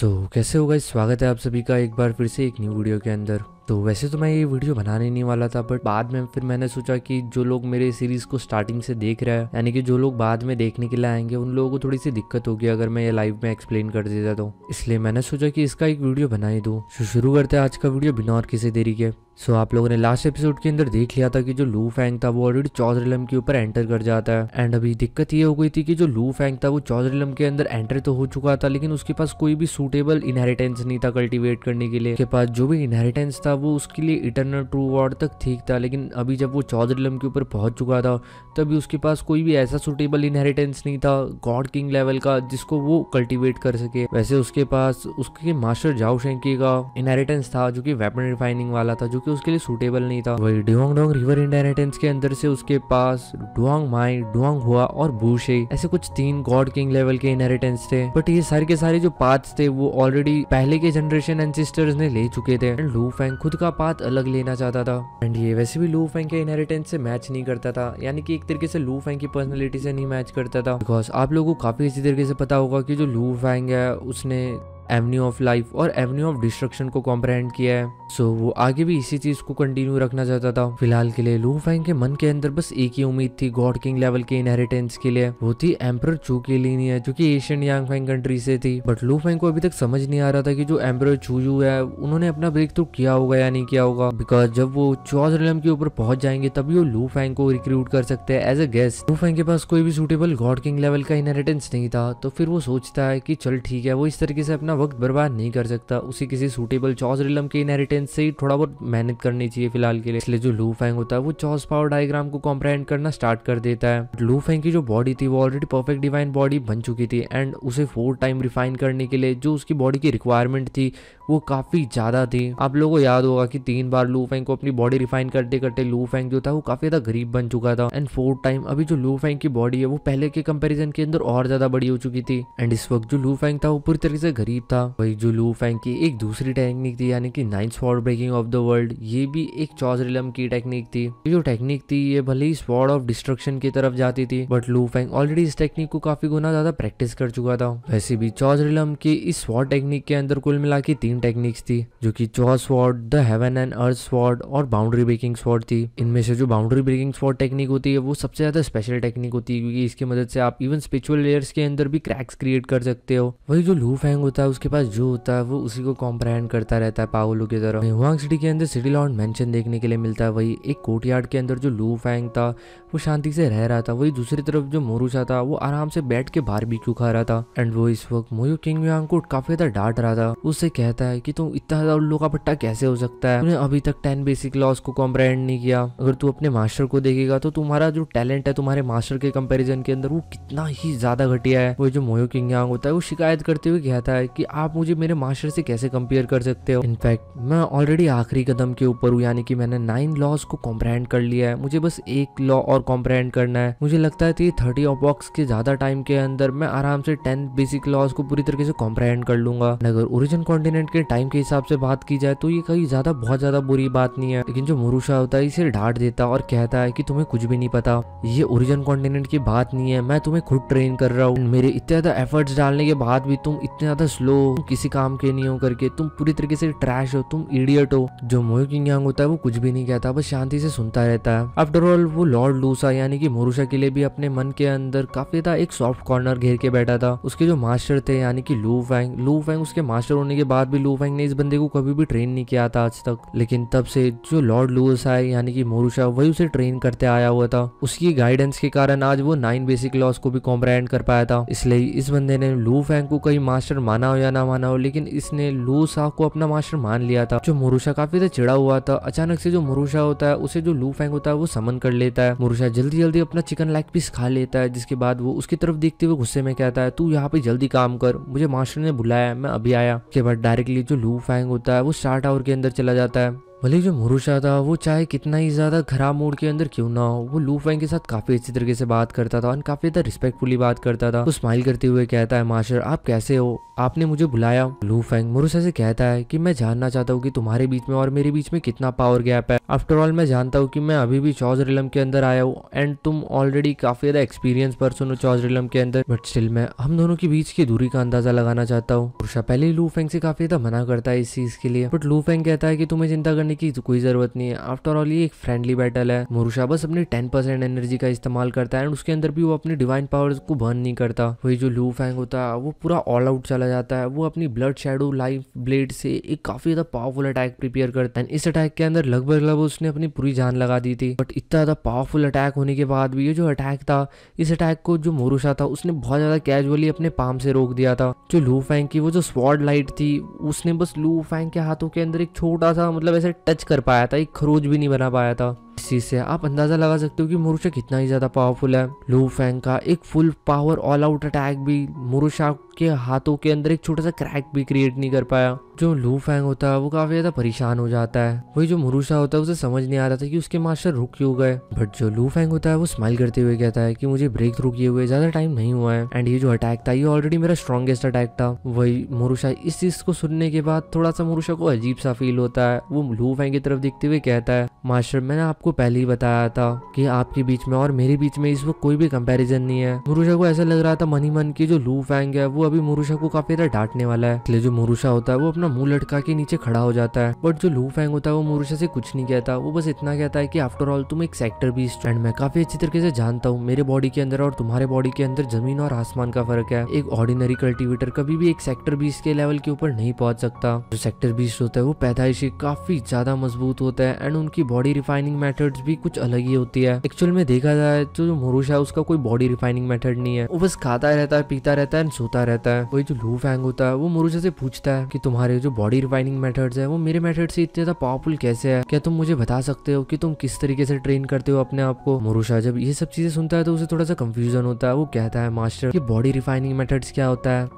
सो so, कैसे होगा इस स्वागत है आप सभी का एक बार फिर से एक न्यू वीडियो के अंदर तो वैसे तो मैं ये वीडियो बनाने नहीं वाला था बट बाद में फिर मैंने सोचा कि जो लोग मेरे सीरीज को स्टार्टिंग से देख रहे हैं यानी कि जो लोग बाद में देखने के लिए आएंगे उन लोगों को थोड़ी सी दिक्कत होगी अगर मैं ये लाइव में एक्सप्लेन कर देता तो इसलिए मैंने सोचा कि इसका एक वीडियो बना ही दूँ शुरू करते हैं आज का वीडियो बिना और किसी देरी के सो so, आप लोगों ने लास्ट एपिसोड के अंदर देख लिया था कि जो लू फैंग था वो ऑलरेडी चौधरीलम के ऊपर एंटर कर जाता है एंड अभी दिक्कत ये हो गई थी कि जो लू फैंग था वो चौधरीलम के अंदर एंटर तो हो चुका था लेकिन उसके पास कोई भी सूटेबल इनहेरिटेंस नहीं था कल्टीवेट करने के लिए उसके पास जो भी इनहेरिटेंस था वो उसके लिए इटरनल ट्रू वार्ड तक ठीक था लेकिन अभी जब वो चौधरी लम के ऊपर पहुंच चुका था तभी उसके पास कोई भी ऐसा सुटेबल इनहेरिटेंस नहीं था गॉड किंग लेवल का जिसको वो कल्टीवेट कर सके वैसे उसके पास उसके मास्टर जाओ शेंकी का इनहेरिटेंस था जो कि वेपन रिफाइनिंग वाला था जो कि उसके लिए सुटेबल नहीं था वही डुआंग डोंग रिवर इनहेरिटेंस के अंदर से उसके पास डुआंग माई डुआंग हुआ और बूशे ऐसे कुछ तीन गॉड किंग लेवल के इनहेरिटेंस थे बट ये सारे के सारे जो पार्थ थे वो ऑलरेडी पहले के जनरेशन एंसिस्टर्स ने ले चुके थे एंड लू फैंग खुद का पात अलग लेना चाहता था एंड ये वैसे भी लू फैंग के इनहेरिटेंस से मैच नहीं करता था यानी कि एक तरीके से लू फैंग की पर्सनैलिटी से नहीं मैच करता था बिकॉज आप लोगों को काफ़ी इसी तरीके से पता होगा कि जो लू फैंग है उसने एवन्यू ऑफ लाइफ और एवन्यू ऑफ डिस्ट्रक्शन को कॉम्प्रहेंड किया है सो so, वो आगे भी इसी चीज को कंटिन्यू रखना चाहता था फिलहाल के लिए लू फैंग के मन के अंदर बस एक ही उम्मीद थी गॉड किंग लेवल के इनहेरिटेंस के लिए वो थी एम्पर चू के लिए जो की एशियन यांग फैंग कंट्री से थी बट लू फैंग को अभी तक समझ नहीं आ रहा था कि जो एम्पर यू है उन्होंने अपना ब्रेक थ्रू तो किया होगा या नहीं किया होगा बिकॉज जब वो चौथ रिलम के ऊपर पहुंच जाएंगे तभी वो लू फैंग को रिक्रूट कर सकते हैं as a guest Lu Fang के पास कोई भी सुटेबल गॉड किंग लेवल का इनहेरिटेंस नहीं था तो फिर वो सोचता है कि चल ठीक है वो इस तरीके से अपना वक्त बर्बाद नहीं कर सकता उसे किसी सूटेबल चौस रिलम के इनहेरिटेंस से ही थोड़ा बहुत मेहनत करनी चाहिए फिलहाल के लिए इसलिए जो लू फैंग होता है वो चौस पावर डायग्राम को कॉम्प्रहेंड करना स्टार्ट कर देता है लू फैंग की जो बॉडी थी वो ऑलरेडी परफेक्ट डिवाइन बॉडी बन चुकी थी एंड उसे फोर टाइम रिफाइन करने के लिए जो उसकी बॉडी की रिक्वायरमेंट थी वो काफ़ी ज़्यादा थे आप लोगों को याद होगा कि तीन बार लू फैंग को अपनी बॉडी रिफाइन करते करते लू फैंग जो था वो काफ़ी ज़्यादा गरीब बन चुका था एंड फोर्थ टाइम अभी जो लू फैंग की बॉडी है वो पहले के कंपेरिजन के अंदर और ज़्यादा बड़ी हो चुकी थी एंड इस वक्त जो लू फैंग था वो पूरी तरीके से गरीब था वही जो लू फैंग की एक दूसरी टेक्निक थी यानी कि nine spot breaking of the world ये भी एक चौजरिलम की टेक्निक थी जो टेक्निक थी ये भले ही स्पॉट ऑफ डिस्ट्रक्शन की तरफ जाती थी बट लू फैंग ऑलरेडी इस टेक्निक को काफी गुना ज्यादा प्रैक्टिस कर चुका था वैसे भी चौजरिलम के इस स्पॉट टेक्निक के अंदर कुल मिला के तीन टेक्निक्स थी जो कि चौह sword the heaven and earth sword और बाउंड्री ब्रेकिंग स्वॉर्ड थी इनमें से जो बाउंड्री ब्रेकिंग स्वॉर्ड टेक्निक होती है वो सबसे ज़्यादा स्पेशल टेक्निक होती है क्योंकि इसकी मदद से आप इवन स्पिरिचुअल लेयर्स के अंदर भी क्रैक्स क्रिएट कर सकते हो वही जो लू फैंग होता है उसके पास जो होता है वो उसी को कॉम्प्रहेंड करता रहता है पावलू की तरह हुआंग सिटी के अंदर सिटी लॉन्ड मैंशन देखने के लिए मिलता है वही एक कोर्ट के अंदर जो लू फैंग था वो शांति से रह रहा था वही दूसरी तरफ जो मोरूसा था वो आराम से बैठ के बाहर भी खा रहा था एंड वो इस वक्त मोयू किंग को काफी ज्यादा डांट रहा था उससे कहता है है कि तुम इतना ज़्यादा उल्लू का पट्टा कैसे हो सकता है तुमने अभी तक टेन बेसिक लॉस को कॉम्प्रेंड नहीं किया अगर तू अपने मास्टर को देखेगा तो तुम्हारा जो टैलेंट है तुम्हारे मास्टर के कंपेरिजन के अंदर वो कितना ही ज़्यादा घटिया है वो जो मोयो किंग होता है वो शिकायत करते हुए कहता है कि आप मुझे मेरे मास्टर से कैसे कंपेयर कर सकते हो इनफैक्ट मैं ऑलरेडी आखिरी कदम के ऊपर हूँ यानी कि मैंने नाइन लॉस को कॉम्प्रेंड कर लिया है मुझे बस एक लॉ और कॉम्प्रेंड करना है मुझे लगता है कि थर्टी अपॉक्स के ज़्यादा टाइम के अंदर मैं आराम से टेन बेसिक लॉस को पूरी तरीके से कॉम्प्रेंड कर लूंगा अगर ओरिजिन कॉन्टिनेंट के लेकिन टाइम के हिसाब से बात की जाए तो ये कहीं ज्यादा बहुत ज्यादा बुरी बात नहीं है लेकिन जो मुरुषा होता है इसे डांट देता और कहता है कि तुम्हें कुछ भी नहीं पता ये ओरिजिन कॉन्टिनेंट की बात नहीं है मैं तुम्हें खुद ट्रेन कर रहा हूँ मेरे इतने ज्यादा एफर्ट्स डालने के बाद भी तुम इतने ज्यादा स्लो किसी काम के नहीं हो करके तुम पूरी तरीके से ट्रैश हो तुम इडियट हो जो मोयो किंग होता है वो कुछ भी नहीं कहता बस शांति से सुनता रहता है आफ्टर ऑल वो लॉर्ड लूसा यानी कि मोरुषा के लिए भी अपने मन के अंदर काफी था एक सॉफ्ट कॉर्नर घेर के बैठा था उसके जो मास्टर थे यानी कि लू फैंग लू फैंग उसके मास्टर होने के बाद भी में लूफेंग ने इस बंदे को कभी भी ट्रेन नहीं किया था आज तक लेकिन तब से जो लॉर्ड लूस है यानी कि मोरूशा वही उसे ट्रेन करते आया हुआ था उसकी गाइडेंस के कारण आज वो नाइन बेसिक लॉस को भी कॉम्प्रेंड कर पाया था इसलिए इस बंदे ने लू फैंग को कहीं मास्टर माना हो या ना माना हो लेकिन इसने लू शाह को अपना मास्टर मान लिया था जो मोरूशा काफी ज्यादा चिड़ा हुआ था अचानक से जो मोरूशा होता है उसे जो लू फैंग होता है वो समन कर लेता है मोरूशा जल्दी जल्दी अपना चिकन लेग पीस खा लेता है जिसके बाद वो उसकी तरफ देखते हुए गुस्से में कहता है तू यहाँ पे जल्दी काम कर मुझे मास्टर ने बुलाया मैं अभी आया के बाद डायरेक्ट के लिए जो लू फैंग होता है वो स्टार्ट आवर के अंदर चला जाता है भले जो मुरुशा था वो चाहे कितना ही ज़्यादा खराब मूड के अंदर क्यों ना हो वो लू फैंग के साथ काफ़ी अच्छी तरीके से बात करता था और काफ़ी ज़्यादा रिस्पेक्टफुली बात करता था वो स्माइल करते हुए कहता है मास्टर आप कैसे हो आपने मुझे बुलाया लू फैंग मुरुशा से कहता है कि मैं जानना चाहता हूँ कि तुम्हारे बीच में और मेरे बीच में कितना पावर गैप है आफ्टर ऑल मैं जानता हूँ कि मैं अभी भी चौज रिलम के अंदर आया हूँ एंड तुम ऑलरेडी काफ़ी ज़्यादा एक्सपीरियंस पर्सन हो चौज रिलम के अंदर बट स्टिल मैं हम दोनों के बीच की दूरी का अंदाजा लगाना चाहता हूँ मुरुषा पहले लू फैंग से काफ़ी ज़्यादा मना करता है इस चीज़ के लिए बट लू फैंग कहता है कि तुम्हें चिंता करने घबराने की तो कोई ज़रूरत नहीं है आफ्टर ऑल ये एक फ्रेंडली बैटल है मुरुषा बस अपनी टेन परसेंट एनर्जी का इस्तेमाल करता है एंड उसके अंदर भी वो अपनी डिवाइन पावर को बर्न नहीं करता वही जो लू फैंग होता है वो पूरा ऑल आउट चला जाता है वो अपनी ब्लड शेडो लाइफ ब्लेड से एक काफ़ी ज़्यादा पावरफुल अटैक प्रिपेयर करता है इस अटैक के अंदर लगभग लगभग उसने अपनी पूरी जान लगा दी थी बट इतना ज़्यादा पावरफुल अटैक होने के बाद भी ये जो अटैक था इस अटैक को जो मुरुषा था उसने बहुत ज़्यादा कैजुअली अपने पाम से रोक दिया था जो लू फैंग की वो जो स्वॉर्ड लाइट थी उसने बस लू फैंग के हाथों के अंदर एक छोटा सा मतलब ऐसे टच कर पाया था एक खरोज भी नहीं बना पाया था इसी से आप अंदाजा लगा सकते हो कि मुरुषा कितना ही ज्यादा पावरफुल है लू फैंग का एक full power all out attack भी मुरुषा के हाथों के अंदर एक छोटा सा क्रैक भी क्रिएट नहीं कर पाया जो लू फैंग होता है वो काफी ज्यादा परेशान हो जाता है वही जो मुरुषा होता है उसे समझ नहीं आ रहा था कि उसके मास्टर रुक क्यों गए बट जो लू फैंग होता है वो स्माइल करते हुए कहता है कि मुझे ब्रेक थ्रू किए हुए ज्यादा टाइम नहीं हुआ है एंड ये जो अटैक था ये ऑलरेडी मेरा स्ट्रॉन्गेस्ट अटैक था वही मुरुषा इस चीज को सुनने के बाद थोड़ा सा मुरुषा को अजीब सा फील होता है वो लू फैंग की तरफ देखते हुए कहता है मास्टर मैंने आपको आपको पहले ही बताया था कि आपके बीच में और मेरे बीच में इसमें कोई भी कंपैरिजन नहीं है मुरुषा को ऐसा लग रहा था मनी मन की जो लू फैंग है वो अभी मुरुषा को काफी ज्यादा डांटने वाला है इसलिए जो मुरुषा होता है वो अपना मुंह लटका के नीचे खड़ा हो जाता है बट जो लू फैंग होता है वो मुरुषा से कुछ नहीं कहता वो बस इतना कहता है की आफ्टर ऑल तुम एक सेक्टर भी स्टैंड में काफी अच्छी तरीके से जानता हूँ मेरे बॉडी के अंदर और तुम्हारे बॉडी के अंदर जमीन और आसमान का फर्क है एक ऑर्डिनरी कल्टिवेटर कभी भी एक सेक्टर बीस के लेवल के ऊपर नहीं पहुंच सकता जो सेक्टर बीस होता है वो पैदाइशी काफी ज्यादा मजबूत होता है एंड उनकी बॉडी रिफाइनिंग मैटर मेथड्स भी कुछ अलग ही होती है एक्चुअल में देखा जाए तो जो मुरुश है उसका कोई बॉडी रिफाइनिंग मेथड नहीं है वो बस खाता रहता है पीता रहता है सोता रहता है वही जो लू फैंग होता है वो मुरुश से पूछता है कि तुम्हारे जो बॉडी रिफाइनिंग मेथड्स है वो मेरे मेथड से इतने ज्यादा पावरफुल कैसे है क्या तुम मुझे बता सकते हो कि तुम किस तरीके से ट्रेन करते हो अपने आप को मुरुशा जब ये सब चीजें सुनता है तो उसे थोड़ा सा कंफ्यूजन होता है वो कहता है मास्टर की बॉडी रिफाइनिंग मेथड्स क्या होता है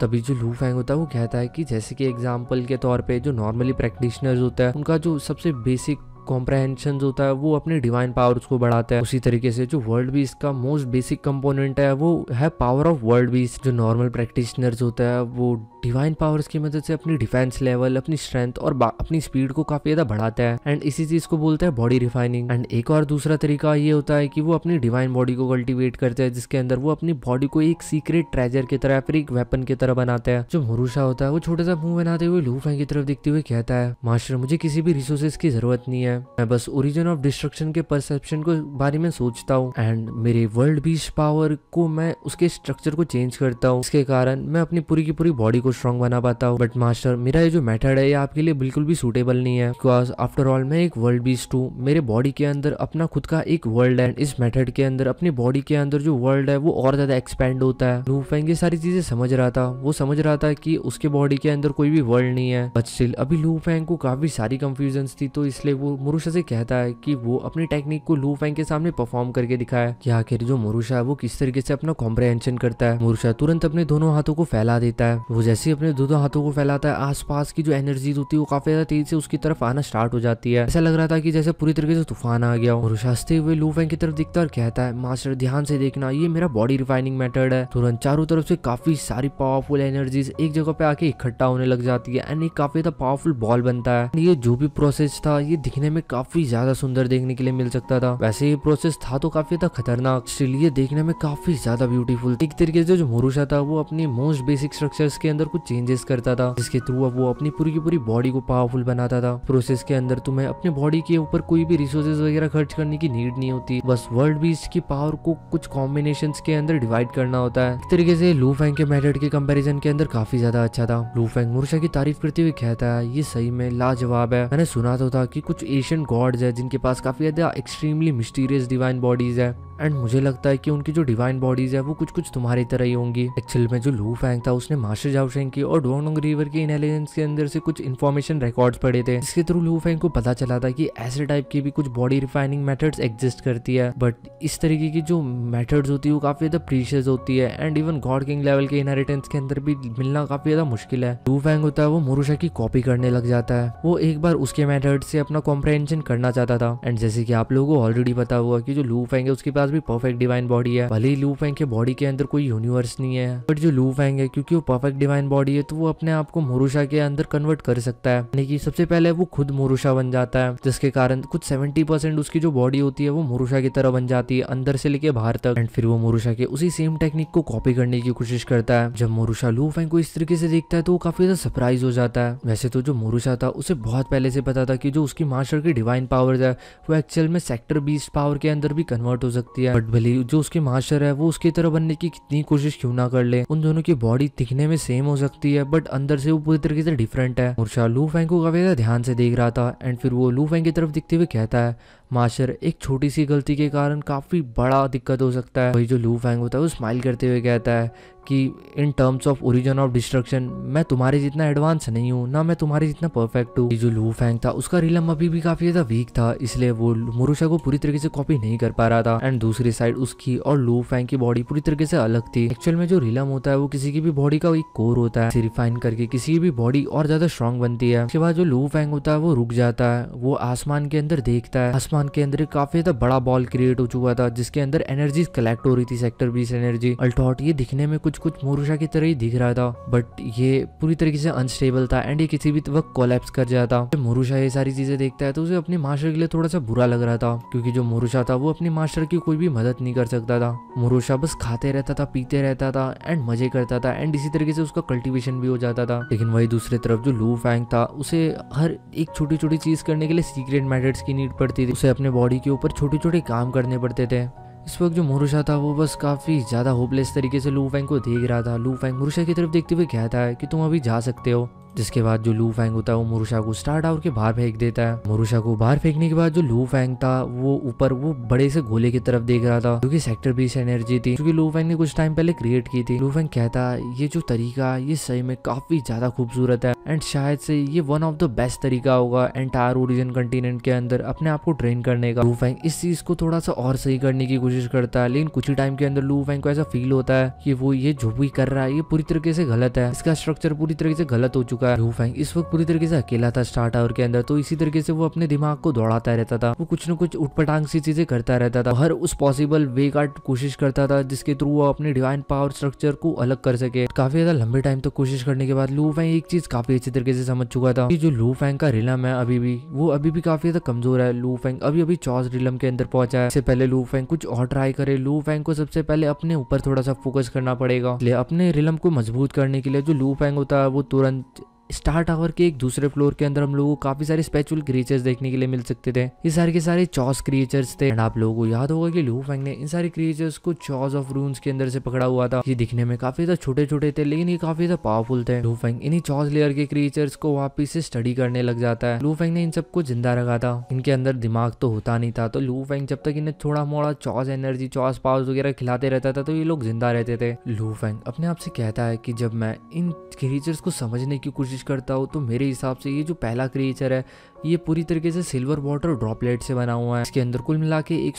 तभी जो लू फैंग होता है वो कहता है कि जैसे कि एग्जांपल के तौर पे जो नॉर्मली प्रैक्टिशनर्स होते हैं उनका जो सबसे बेसिक कॉम्प्रहेंशन जो होता है वो अपने डिवाइन पावर्स को बढ़ाता है उसी तरीके से जो वर्ल्ड बीस का मोस्ट बेसिक कंपोनेंट है वो है पावर ऑफ वर्ल्ड बीस जो नॉर्मल प्रैक्टिशनर्स होता है वो डिवाइन पावर्स की मदद से अपनी डिफेंस लेवल अपनी स्ट्रेंथ और अपनी स्पीड को काफी ज्यादा बढ़ाता है एंड इसी चीज को बोलते हैं बॉडी रिफाइनिंग एंड एक और दूसरा तरीका ये होता है कि वो अपनी डिवाइन बॉडी को कल्टिवेट करते हैं जिसके अंदर वो अपनी बॉडी को एक सीक्रेट ट्रेजर की तरह फिर एक वेपन की तरह बनाते हैं जो मरूषा होता है वो छोटा सा मुंह बनाते हुए लूफा की तरफ देखते हुए कहता है मास्टर मुझे किसी भी रिसोर्सेज की जरूरत नहीं है है मैं बस ओरिजिन ऑफ डिस्ट्रक्शन के परसेप्शन के बारे में सोचता हूँ एंड मेरे वर्ल्ड बीच पावर को मैं उसके स्ट्रक्चर को चेंज करता हूँ इसके कारण मैं अपनी पूरी की पूरी बॉडी को स्ट्रॉन्ग बना पाता हूँ बट मास्टर मेरा ये जो मेथड है ये आपके लिए बिल्कुल भी सुटेबल नहीं है बिकॉज आफ्टर ऑल मैं एक वर्ल्ड बीस्ट हूँ मेरे बॉडी के अंदर अपना खुद का एक वर्ल्ड है इस मेथड के अंदर अपनी बॉडी के अंदर जो वर्ल्ड है वो और ज्यादा एक्सपेंड होता है लू फेंग ये सारी चीजें समझ रहा था वो समझ रहा था कि उसके बॉडी के अंदर कोई भी वर्ल्ड नहीं है बट स्टिल अभी लू फेंग को काफी सारी कंफ्यूजन थी तो इसलिए वो मुरुषा से कहता है कि वो अपनी टेक्निक को लू फैंग के सामने परफॉर्म करके दिखाए कि आखिर जो मुरुषा है वो किस तरीके से अपना कॉम्प्रेहेंशन करता है मुरुषा तुरंत अपने दोनों हाथों को फैला देता है वो जैसे ही अपने दोनों हाथों को फैलाता है आसपास की जो एनर्जीज होती है वो काफी ज्यादा तेजी से उसकी तरफ आना स्टार्ट हो जाती है ऐसा लग रहा था की जैसे पूरी तरीके से तूफान आ गया मुरुषा हंसते हुए लू फैंग की तरफ दिखता है और कहता है मास्टर ध्यान से देखना ये मेरा बॉडी रिफाइनिंग मेथड है तुरंत चारों तरफ से काफी सारी पावरफुल एनर्जीज एक जगह पे आके इकट्ठा होने लग जाती है एंड एक काफी ज्यादा पावरफुल बॉल बनता है ये जो भी प्रोसेस था ये दिखने हमें काफी ज्यादा सुंदर देखने के लिए मिल सकता था वैसे ये प्रोसेस था तो काफी था खतरनाक इसलिए देखने में काफी ज्यादा ब्यूटीफुल एक तरीके से जो मोरूशा था वो अपने मोस्ट बेसिक स्ट्रक्चर के अंदर कुछ चेंजेस करता था जिसके थ्रू अब वो अपनी पूरी की पूरी बॉडी को पावरफुल बनाता था प्रोसेस के अंदर तुम्हें अपने बॉडी के ऊपर कोई भी रिसोर्सेज वगैरह खर्च करने की नीड नहीं होती बस वर्ल्ड बीच की पावर को कुछ कॉम्बिनेशन के अंदर डिवाइड करना होता है एक तरीके से लू फैंग के मेथड के कंपेरिजन के अंदर काफी ज्यादा अच्छा था लू फैंग मोरूशा की तारीफ करते हुए कहता है ये सही में लाजवाब है मैंने सुना तो था की कुछ एशियन गॉड्स है जिनके पास काफ़ी ज़्यादा एक्सट्रीमली मिस्टीरियस डिवाइन बॉडीज़ है एंड मुझे लगता है कि उनकी जो डिवाइन बॉडीज है वो कुछ कुछ तुम्हारी तरह ही होंगी एक्चुअल में जो लू फैंग था उसने मास्टर जावशेंग की और डोंग रिवर के इंटेलिजेंस के अंदर से कुछ इन्फॉर्मेशन रिकॉर्ड पड़े थे इसके थ्रू लू फैंग को पता चला था की ऐसे टाइप की भी कुछ बॉडी रिफाइनिंग मेथड्स एग्जिस्ट करती है बट इस तरीके की जो मेथड्स होती है वो काफी ज्यादा प्रीशियस होती है and even god king level के इनहेरिटेंस के अंदर भी मिलना काफी ज्यादा मुश्किल है लू फैंग होता है वो मोरूशा की कॉपी करने लग जाता है वो एक बार उसके मेथड से अपना कॉम्प्रहेंशन करना चाहता था एंड जैसे कि आप लोगों को ऑलरेडी पता हुआ कि जो लू फैंग है उसके पास भी परफेक्ट डिवाइन बॉडी है भले ही लू फैंग के बॉडी के अंदर कोई यूनिवर्स नहीं है बट जो लू फैंग है क्योंकि वो परफेक्ट डिवाइन बॉडी है तो वो अपने आप को मोरूशा के अंदर कन्वर्ट कर सकता है यानी कि सबसे पहले वो खुद मोरूशा बन जाता है जिसके कारण कुछ सेवेंटी परसेंट उसकी जो बॉडी होती है वो मोरूशा की तरह बन जाती है अंदर से लेके बाहर तक एंड फिर वो मोरूशा के उसी सेम टेक्निक को कॉपी करने की कोशिश करता है जब मोरूशा लू फैंग को इस तरीके से देखता है तो वो काफी ज्यादा सरप्राइज हो जाता है वैसे तो जो मोरूशा था उसे बहुत पहले से पता था कि जो उसकी मार्शल की डिवाइन पावर है वो एक्चुअल में सेक्टर बीस पावर के अंदर भी कन्वर्ट हो सकती है दिया बट भले जो उसके मास्टर है वो उसकी तरह बनने की कितनी कोशिश क्यों ना कर ले उन दोनों की बॉडी दिखने में सेम हो सकती है बट अंदर से वो पूरी तरीके से डिफरेंट है मुर्शा लू फैंग को काफी ध्यान से देख रहा था एंड फिर वो लू फैंग की तरफ दिखते हुए कहता है माशर एक छोटी सी गलती के कारण काफ़ी बड़ा दिक्कत हो सकता है वही जो लू फैंग होता है वो स्माइल करते हुए कहता है कि in terms of origin of destruction मैं तुम्हारे जितना एडवांस नहीं हूँ ना मैं तुम्हारे जितना परफेक्ट हूँ जो लू फैंग था उसका रिलम अभी भी काफ़ी ज़्यादा वीक था इसलिए वो मुरुशा को पूरी तरीके से कॉपी नहीं कर पा रहा था एंड दूसरी साइड उसकी और लू फैंग की बॉडी पूरी तरीके से अलग थी एक्चुअल में जो रिलम होता है वो किसी की भी बॉडी का एक कोर होता है रिफाइन करके किसी की भी बॉडी और ज़्यादा स्ट्रॉन्ग बनती है उसके बाद जो लू फैंग होता है वो रुक जाता है वो आसमान के अंदर देखता है आसमान ध्यान के अंदर काफी ज्यादा बड़ा बॉल क्रिएट हो चुका था जिसके अंदर एनर्जी कलेक्ट हो रही थी सेक्टर बीस एनर्जी अल्टॉट ये दिखने में कुछ कुछ मोरूषा की तरह ही दिख रहा था बट ये पूरी तरीके से अनस्टेबल था एंड ये किसी भी वक्त कोलेप्स कर जाता मोरूषा ये सारी चीजें देखता है तो उसे अपने मास्टर के लिए थोड़ा सा बुरा लग रहा था क्योंकि जो मोरूषा था वो अपने मास्टर की कोई भी मदद नहीं कर सकता था मोरूषा बस खाते रहता था पीते रहता था एंड मजे करता था एंड इसी तरीके से उसका कल्टिवेशन भी हो जाता था लेकिन वही दूसरी तरफ जो लू फैंग था उसे हर एक छोटी छोटी चीज करने के लिए सीक्रेट मैटर्स की नीड पड़ती थी उसे अपने बॉडी के ऊपर छोटे छोटे काम करने पड़ते थे इस वक्त जो मुरुषा था वो बस काफ़ी ज़्यादा होपलेस तरीके से लू फैंग को देख रहा था लू फैंग मुरुषा की तरफ देखते हुए कहता है कि तुम अभी जा सकते हो जिसके बाद जो लू फैंग होता है वो मुरुषा को स्टार टावर के बाहर फेंक देता है मुरुषा को बाहर फेंकने के बाद जो लू फैंग था वो ऊपर वो बड़े से गोले की तरफ देख रहा था क्योंकि सेक्टर बीस एनर्जी थी क्योंकि लू फैंग ने कुछ टाइम पहले क्रिएट की थी लू फैंग कहता ये जो तरीका ये सही में काफी ज्यादा खूबसूरत है एंड शायद से ये वन ऑफ द बेस्ट तरीका होगा एंटायर ओरिजिन कंटिनेंट के अंदर अपने आप को ट्रेन करने का लू फैंग इस चीज को थोड़ा सा और सही करने की कोशिश करता है लेकिन कुछ ही टाइम के अंदर लू फैंग को ऐसा फील होता है कि वो ये जो भी कर रहा है ये पूरी तरीके से गलत है इसका स्ट्रक्चर पूरी तरीके से गलत हो चुका चुका है इस वक्त पूरी तरीके से अकेला था स्टार टावर के अंदर तो इसी तरीके से वो अपने दिमाग को दौड़ाता रहता था वो कुछ न कुछ उठपटांग सी चीजें करता रहता था हर उस पॉसिबल वे का कोशिश करता था जिसके थ्रू वो अपने डिवाइन पावर स्ट्रक्चर को अलग कर सके काफी ज्यादा लंबे टाइम तक तो कोशिश करने के बाद लू फैंग एक चीज काफी अच्छी तरीके से समझ चुका था कि जो लू फैंग का रिलम है अभी भी वो अभी भी काफी ज्यादा कमजोर है लू फैंग अभी अभी चौस रिलम के अंदर पहुंचा है इससे पहले लू फैंग कुछ और ट्राई करे लू फैंग को सबसे पहले अपने ऊपर थोड़ा सा फोकस करना पड़ेगा अपने रिलम को मजबूत करने के लिए जो लू फैंग होता है वो तुरंत स्टार टावर के एक दूसरे फ्लोर के अंदर हम लोगों को काफी सारे स्पेचुअल क्रिएचर्स देखने के लिए मिल सकते थे ये सारे के सारे चौस क्रिएचर्स थे आप लोगों को याद होगा कि लू फैंग ने इन सारे क्रिएचर्स को चौस ऑफ रून्स के अंदर से पकड़ा हुआ था ये दिखने में काफी ज्यादा छोटे छोटे थे लेकिन ये काफी ज्यादा पावरफुल थे लू फैंग इन्हीं चौस लेयर के क्रिएचर्स को वापिस से स्टडी करने लग जाता है लू फैंग ने इन सबको जिंदा रखा था इनके अंदर दिमाग तो होता नहीं था तो लू फैंग जब तक इन्हें थोड़ा मोड़ा चौस एनर्जी चौस पावर वगैरह खिलाते रहता था तो ये लोग जिंदा रहते थे लू फैंग अपने आप से कहता है कि जब मैं इन क्रिएचर्स को समझने की कोशिश कोशिश करता हो तो मेरे हिसाब से ये जो पहला क्रिएचर है ये पूरी तरीके से सिल्वर वाटर ड्रॉपलेट से बना हुआ है इसके अंदर कुल मिला के एक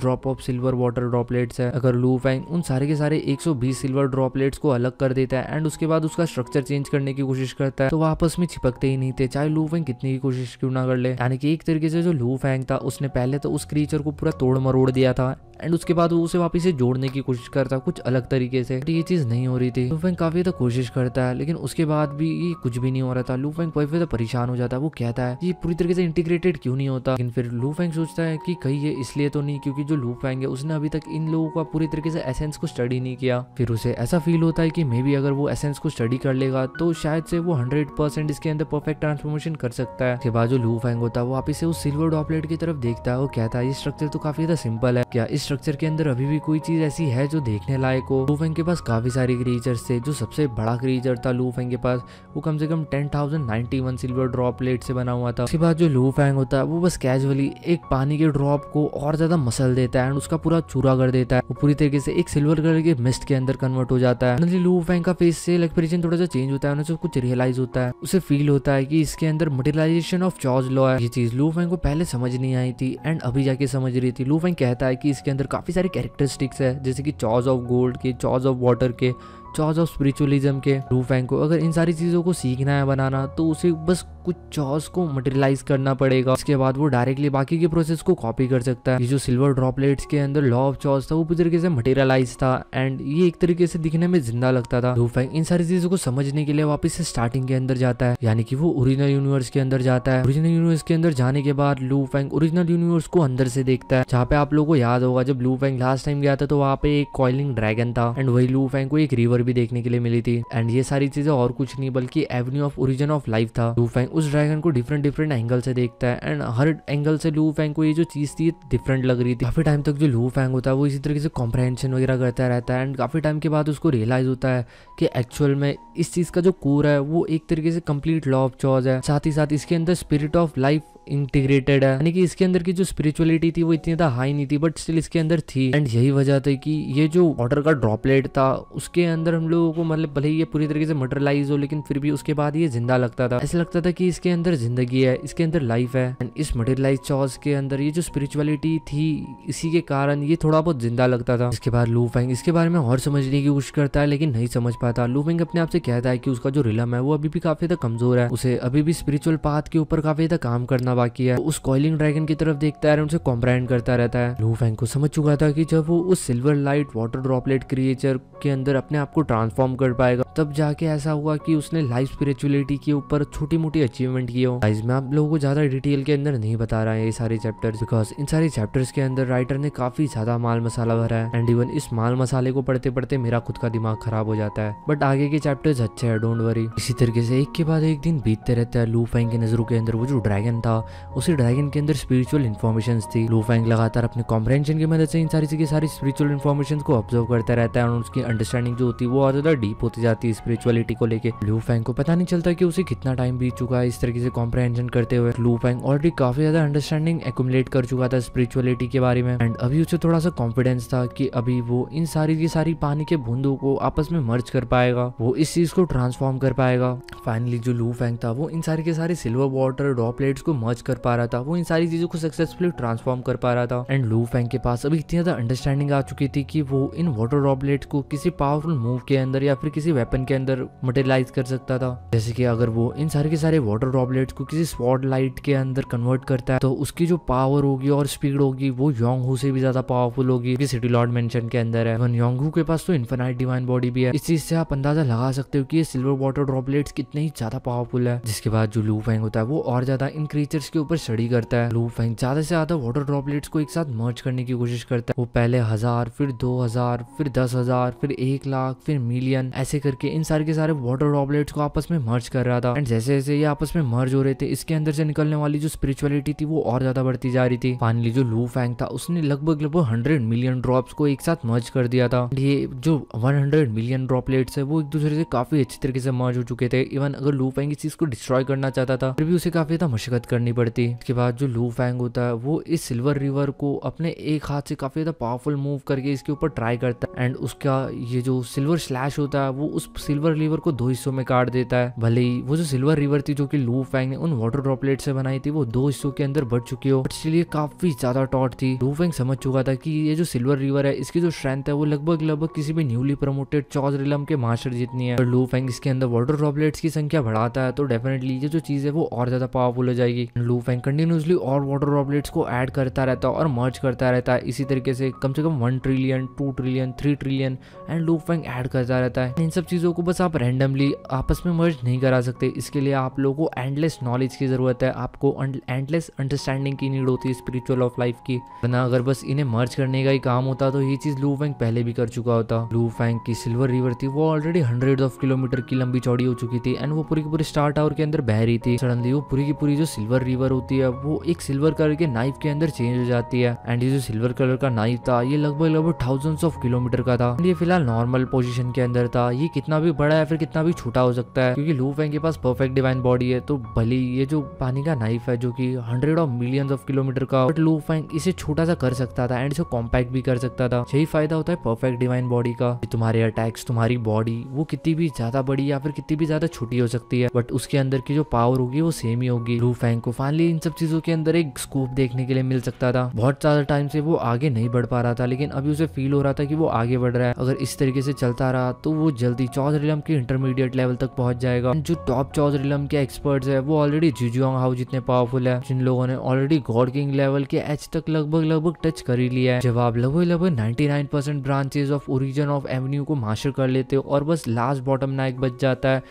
drop of silver water droplets है अगर लू फैंग उन सारे के सारे 120 सिल्वर ड्रॉपलेट्स को अलग कर देता है एंड उसके बाद उसका स्ट्रक्चर चेंज करने की कोशिश करता है तो आपस में चिपकते ही नहीं थे चाहे लू फैंग कितनी की कोशिश क्यों ना कर ले यानी कि एक तरीके से जो लू फैंग था उसने पहले तो उस क्रीचर को पूरा तोड़ मरोड़ दिया था एंड उसके बाद वो उसे वापस से जोड़ने की कोशिश करता कुछ अलग तरीके से तो ये चीज नहीं हो रही थी लूफेंग काफी ज्यादा कोशिश करता है लेकिन उसके बाद भी ये कुछ भी नहीं हो रहा था लूफेंग काफी ज्यादा परेशान हो जाता है वो कहता है ये पूरी तरीके से इंटीग्रेटेड क्यों नहीं होता लेकिन फिर लू फैंग सोचता है कि कहीं ये इसलिए तो नहीं क्योंकि जो लू फैंग है उसने अभी तक इन लोगों का पूरी तरीके से एसेंस को स्टडी नहीं किया फिर उसे ऐसा फील होता है कि मे बी अगर वो एसेंस को स्टडी कर लेगा तो शायद से वो हंड्रेड परसेंट इसके अंदर परफेक्ट ट्रांसफॉर्मेशन कर सकता है उसके बाद जो लू फैंग होता है वो आप इसे उस सिल्वर डॉपलेट की तरफ देखता है और कहता है ये स्ट्रक्चर तो काफी ज्यादा सिंपल है क्या इस स्ट्रक्चर के अंदर अभी भी कोई चीज ऐसी है जो देखने लायक हो लू फैंग के पास काफी सारे क्रीचर थे जो सबसे बड़ा क्रीचर था लू फैंग के पास वो कम से कम ten thousand ninety one silver droplet से बना हुआ था उसके बाद जो लो फैंग होता है वो बस कैजुअली एक पानी के ड्रॉप को और ज्यादा मसल देता है एंड उसका पूरा चूरा कर देता है वो पूरी तरीके से एक सिल्वर कलर के मिस्ट के अंदर कन्वर्ट हो जाता है लो फैंग का फेस से एक्सप्रेशन थोड़ा सा चेंज होता है उन्हें कुछ रियलाइज होता है उसे फील होता है की इसके अंदर मटेरियलाइजेशन ऑफ चार्ज लॉ है ये चीज लू फैंग को पहले समझ नहीं आई थी एंड अभी जाके समझ रही थी लू फैंग कहता है की इसके अंदर काफी सारे कैरेक्टरिस्टिक्स है जैसे की चार्ज ऑफ गोल्ड के चार्ज ऑफ वाटर के चॉज ऑफ स्पिरिचुअलिज्म के रू फैंग को अगर इन सारी चीज़ों को सीखना है बनाना तो उसे बस कुछ चॉज को मटेरियलाइज करना पड़ेगा उसके बाद वो डायरेक्टली बाकी के प्रोसेस को कॉपी कर सकता है ये जो सिल्वर ड्रॉपलेट्स के अंदर लॉ ऑफ चॉज था वो पूरी तरीके से मटेरियलाइज था एंड ये एक तरीके से दिखने में जिंदा लगता था रू फैंग इन सारी चीज़ों को समझने के लिए वापिस से स्टार्टिंग के अंदर जाता है यानी कि वो ओरिजिनल यूनिवर्स के अंदर जाता है ओरिजिनल यूनिवर्स के अंदर जाने के बाद लू फैंग ओरिजिनल यूनिवर्स को अंदर से देखता है जहाँ पे आप लोगों को याद होगा जब लू फैंग लास्ट टाइम गया था तो वहाँ पे एक कॉइलिंग ड्रैगन था एंड वही लू फैंग को एक रिवर भी देखने के लिए मिली थी एंड ये सारी चीजें और कुछ नहीं बल्कि avenue of origin of life था लू फैंग उस ड्रैगन को डिफरेंट डिफरेंट एंगल से देखता है एंड हर एंगल से लू फैंग को ये जो चीज थी डिफरेंट लग रही थी काफी टाइम तक जो लू फैंग होता है वो इसी तरीके से कॉम्प्रहेंशन वगैरह करता रहता है एंड काफी टाइम के बाद उसको रियलाइज होता है कि एक्चुअल में इस चीज का जो कोर है वो एक तरीके से कंप्लीट लॉ ऑफ चॉज है साथ ही साथ इसके अंदर स्पिरिट ऑफ लाइफ इंटीग्रेटेड है यानी कि इसके अंदर की जो स्पिरिचुअलिटी थी वो इतनी ज्यादा हाई नहीं थी बट स्टिल इसके अंदर थी एंड यही वजह थी कि ये जो वाटर का ड्रॉपलेट था उसके अंदर हम लोगों को मतलब भले ही ये पूरी तरीके से मटरलाइज हो लेकिन फिर भी उसके बाद ये जिंदा लगता था ऐसा लगता था कि इसके अंदर जिंदगी है इसके अंदर लाइफ है एंड इस मटरलाइज चॉज के अंदर ये जो स्पिरिचुअलिटी थी इसी के कारण ये थोड़ा बहुत जिंदा लगता था इसके बाद लू फैंग इसके बारे में और समझने की कोशिश करता है लेकिन नहीं समझ पाता लू फैंग अपने आप से कहता है कि उसका जो रिलम है वो अभी भी काफी ज्यादा कमजोर है उसे अभी भी स्पिरिचुअल पाथ के ऊपर काफी ज्यादा काम करना बाकी है उस कॉलिंग ड्रैगन की तरफ देखता है उसे कॉम्प्रेंड करता रहता है लू फैंग को समझ चुका था कि जब वो उस silver light water droplet creature के अंदर अपने आप को ट्रांसफॉर्म कर पाएगा तब जाके ऐसा हुआ कि उसने लाइफ स्पिरिचुअलिटी के ऊपर छोटी मोटी अचीवमेंट की हो गाइज मैं आप लोगों को ज्यादा डिटेल के अंदर नहीं बता रहा है ये सारे चैप्टर बिकॉज इन सारे चैप्टर्स के अंदर राइटर ने काफी ज्यादा माल मसाला भरा है एंड इवन इस माल मसाले को पढ़ते पढ़ते मेरा खुद का दिमाग खराब हो जाता है बट आगे के चैप्टर्स अच्छे है डोंट वरी इसी तरीके से एक के बाद एक दिन बीतते रहता है लू फैंग की नजरों के अंदर वो जो ड्रैगन था उसी ड्रैगन के अंदर स्पिरिचुअल इन्फॉर्मेशन थी लू फैंग लगातार अपने कॉम्प्रेंशन की मदद से इन सारी सारी स्पिरिचुअल इन्फॉर्मेशन को ऑब्जर्व करता रहता है और उसकी अंडरस्टैंडिंग जो होती है थी वो और ज्यादा डीप होती जाती है स्पिरिचुअलिटी को लेके लू फैंग को पता नहीं चलता कि उसे कितना टाइम बीत चुका है इस तरीके से कॉम्प्रहेंजन करते हुए लू फैंग ऑलरेडी काफी ज्यादा अंडरस्टैंडिंग एकुमलेट कर चुका था स्पिरिचुअलिटी के बारे में एंड अभी उसे थोड़ा सा कॉन्फिडेंस था कि अभी वो इन सारी की सारी पानी के बूंदों को आपस में मर्ज कर पाएगा वो इस चीज को ट्रांसफॉर्म कर पाएगा फाइनली जो लू फैंग था वो इन सारी के सारे सिल्वर वाटर ड्रॉपलेट्स को मर्ज कर पा रहा था वो इन सारी चीजों को सक्सेसफुली ट्रांसफॉर्म कर पा रहा था एंड लू फैंग के पास अभी इतनी ज्यादा अंडरस्टैंडिंग आ चुकी थी कि वो इन वाटर ड्रॉपलेट्स को किसी पावरफुल मूव मूव के अंदर या फिर किसी वेपन के अंदर मटेरियलाइज कर सकता था जैसे कि अगर वो इन सारे के सारे वाटर ड्रॉपलेट्स को किसी स्पॉट लाइट के अंदर कन्वर्ट करता है तो उसकी जो पावर होगी और स्पीड होगी वो योंगू से भी ज्यादा पावरफुल होगी सिटी लॉर्ड मेंशन के अंदर है योंगू के पास तो इन्फेनाइट डिवाइन बॉडी भी है इस चीज से आप अंदाजा लगा सकते हो कि ये सिल्वर वाटर ड्रॉपलेट्स कितने ही ज्यादा पावरफुल है जिसके बाद जो लू फैंग होता है वो और ज्यादा इन क्रीचर्स के ऊपर स्टडी करता है लू फैंग ज्यादा से ज्यादा वाटर ड्रॉपलेट्स को एक साथ मर्ज करने की कोशिश करता है वो पहले हजार फिर दो हजार फिर दस हजार फिर एक लाख फिर मिलियन ऐसे करके इन सारे के सारे वाटर ड्रॉपलेट्स को आपस में मर्ज कर रहा था एंड जैसे जैसे ये आपस में मर्ज हो रहे थे इसके अंदर से निकलने वाली जो स्पिरिचुअलिटी थी वो और ज्यादा बढ़ती जा रही थी फाइनली जो लू फैंग था उसने लगभग लगभग हंड्रेड मिलियन ड्रॉप्स को एक साथ मर्ज कर दिया था ये जो वन हंड्रेड मिलियन ड्रॉपलेट्स है वो एक दूसरे से काफी अच्छी तरीके से मर्ज हो चुके थे इवन अगर लू फैंग इस चीज को डिस्ट्रॉय करना चाहता था फिर भी उसे काफी ज्यादा मशक्कत करनी पड़ती उसके बाद जो लू फैंग होता है वो इस सिल्वर रिवर को अपने एक हाथ से काफी ज्यादा पावरफुल मूव करके इसके ऊपर ट्राई करता है एंड उसका ये जो सिल्वर रिवर स्लैश होता है वो उस सिल्वर रिवर को दो हिस्सों में काट देता है भले ही वो जो सिल्वर रिवर थी जो कि लू फैंग ने उन वाटर ड्रॉपलेट से बनाई थी वो दो हिस्सों के अंदर बढ़ चुकी हो बट इसलिए काफी ज्यादा टॉट थी लू फैंग समझ चुका था कि ये जो सिल्वर रिवर है इसकी जो स्ट्रेंथ है वो लगभग लगभग किसी भी न्यूली प्रमोटेड चौज रिलम के मास्टर जितनी है लू फैंग इसके अंदर वाटर ड्रॉपलेट्स की संख्या बढ़ाता है तो डेफिनेटली ये जो चीज है वो और ज्यादा पावरफुल हो जाएगी लू फैंग कंटिन्यूसली और वाटर ड्रॉपलेट्स को एड करता रहता है और मर्ज करता रहता है इसी तरीके से कम से कम one trillion two trillion three trillion and Lu Fang add add करता रहता है इन सब चीज़ों को बस आप रैंडमली आपस में मर्ज नहीं करा सकते इसके लिए आप लोगों को एंडलेस नॉलेज की ज़रूरत है आपको एंडलेस अंडरस्टैंडिंग की नीड होती है स्पिरिचुअल ऑफ लाइफ की वरना अगर बस इन्हें मर्ज करने का ही काम होता तो ये चीज़ लू फैंक पहले भी कर चुका होता लू फैंक की सिल्वर रिवर थी वो ऑलरेडी हंड्रेड ऑफ किलोमीटर की लंबी चौड़ी हो चुकी थी एंड वो पूरी की पूरी स्टार टावर के अंदर बह रही थी सडनली वो पूरी की पूरी जो सिल्वर रिवर होती है वो एक सिल्वर कलर के नाइफ के अंदर चेंज हो जाती है एंड ये जो सिल्वर कलर का नाइफ था ये लगभग लगभग थाउजेंड ऑफ किलोमीटर का था ये फिलहाल नॉर्मल पोजिशन पोजीशन के अंदर था ये कितना भी बड़ा या फिर कितना भी छोटा हो सकता है क्योंकि लू फैंग के पास परफेक्ट डिवाइन बॉडी है तो भली ये जो पानी का नाइफ है जो कि hundred of millions of kilometre का बट लू फैंग इसे छोटा सा कर सकता था एंड इसे कॉम्पैक्ट भी कर सकता था यही फायदा होता है परफेक्ट डिवाइन बॉडी का तुम्हारे अटैक्स तुम्हारी बॉडी वो कितनी भी ज्यादा बड़ी या फिर कितनी भी ज्यादा छोटी हो सकती है बट उसके अंदर की जो पावर होगी वो सेम ही होगी लू फैंग को फाइनली इन सब चीजों के अंदर एक स्कोप देखने के लिए मिल सकता था बहुत ज्यादा टाइम से वो आगे नहीं बढ़ पा रहा था लेकिन अभी उसे फील हो रहा था कि वो आगे बढ़ रहा है अगर इस तरीके से चलता सारा तो वो जल्दी चौधरीलम के इंटरमीडिएट लेवल तक पहुंच जाएगा जो टॉप चौधरीलम के एक्सपर्ट्स है वो ऑलरेडी जुजुआंग हाउ जितने पावरफुल है जिन लोगों ने ऑलरेडी गॉड किंग लेवल के एच तक लगभग लगभग टच कर ही लिया है जब आप लगभग लगभग ninety percent branches of origin of avenue को मास्टर कर लेते हो और बस लास्ट बॉटम नाइक बच जाता है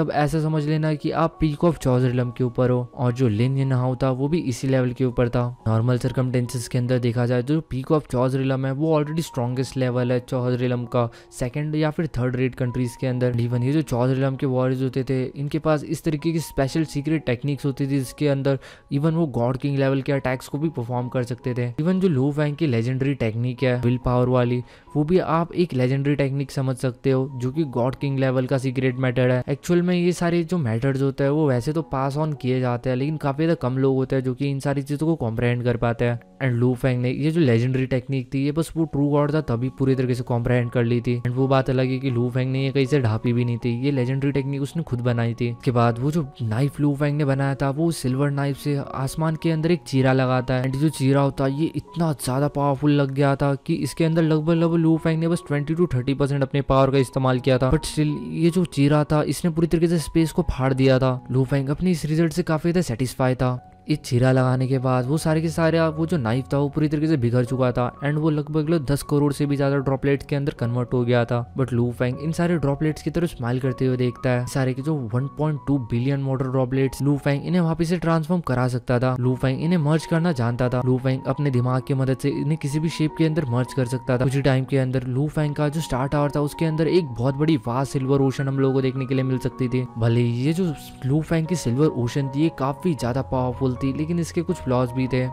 तब ऐसा समझ लेना कि आप पीक ऑफ चौजर लम के ऊपर हो और जो लिन ये नहाउ था वो भी इसी लेवल के ऊपर था नॉर्मल सर्कमटेंसेस के अंदर देखा जाए तो जो पीक ऑफ चौजर चौजरिलम है वो ऑलरेडी स्ट्रॉगेस्ट लेवल है चौजरिलम का सेकेंड या फिर थर्ड रेट कंट्रीज के अंदर इवन ये जो चौधर चौजरिलम के वॉरियर्स होते थे इनके पास इस तरीके की स्पेशल सीक्रेट टेक्निक्स होती थी जिसके अंदर इवन वो गॉड किंग लेवल के अटैक्स को भी परफॉर्म कर सकते थे इवन जो लो फैंग की लेजेंडरी टेक्निक है विल पावर वाली वो भी आप एक लेजेंडरी टेक्निक समझ सकते हो जो कि गॉड किंग लेवल का सीक्रेट मैटर है एक्चुअल में ये सारे जो मैटर्स होते हैं वो वैसे तो पास ऑन किए जाते हैं लेकिन काफ़ी ज़्यादा कम लोग होते हैं जो कि इन सारी चीज़ों को कॉम्प्रहेंड कर पाते हैं एंड लू फैंग ने ये जो लेजेंडरी टेक्निक थी ये बस वो ट्रू गॉड था तभी पूरी तरीके से कॉम्प्रहेंड कर ली थी एंड वो बात अलग है कि लू फैंग ने ये कहीं से ढापी भी नहीं थी ये लेजेंडरी टेक्निक उसने खुद बनाई थी उसके बाद वो जो नाइफ लू फैंग ने बनाया था वो सिल्वर नाइफ से आसमान के अंदर एक चीरा लगाता है एंड जो चीरा होता है ये इतना ज़्यादा पावरफुल लग गया था कि इसके अंदर लगभग लगभग लू फैंग ने बस ट्वेंटी टू थर्टी परसेंट अपने पावर का इस्तेमाल किया था बट स्टिल ये जो चीरा था इसने पूरी तरीके से स्पेस को फाड़ दिया था लूफेंग अपने इस रिजल्ट से काफी ज्यादा सेटिस्फाई था ये चीरा लगाने के बाद वो सारे के सारे वो जो नाइफ था वो पूरी तरीके से बिगड़ चुका था एंड वो लगभग लग दस करोड़ से भी ज्यादा ड्रॉपलेट्स के अंदर कन्वर्ट हो गया था बट लू फैंग इन सारे ड्रॉपलेट्स की तरफ स्माइल करते हुए देखता है सारे के जो 1.2 billion motor droplet Lu Fang इन्हें वापिस से ट्रांसफॉर्म करा सकता था लू फैंग इन्हें मर्ज करना जानता था लू फैंग अपने दिमाग की मदद से इन्हें किसी भी शेप के अंदर मर्ज कर सकता था कुछ टाइम के अंदर लू फैंग का जो स्टार टावर था उसके अंदर एक बहुत बड़ी वास सिल्वर ओशन हम लोगों को देखने के लिए मिल सकती थी भले ये जो लू फैंग की सिल्वर ओशन थी ये काफी ज्यादा पावरफुल थी लेकिन इसके कुछ फ्लॉज भी थे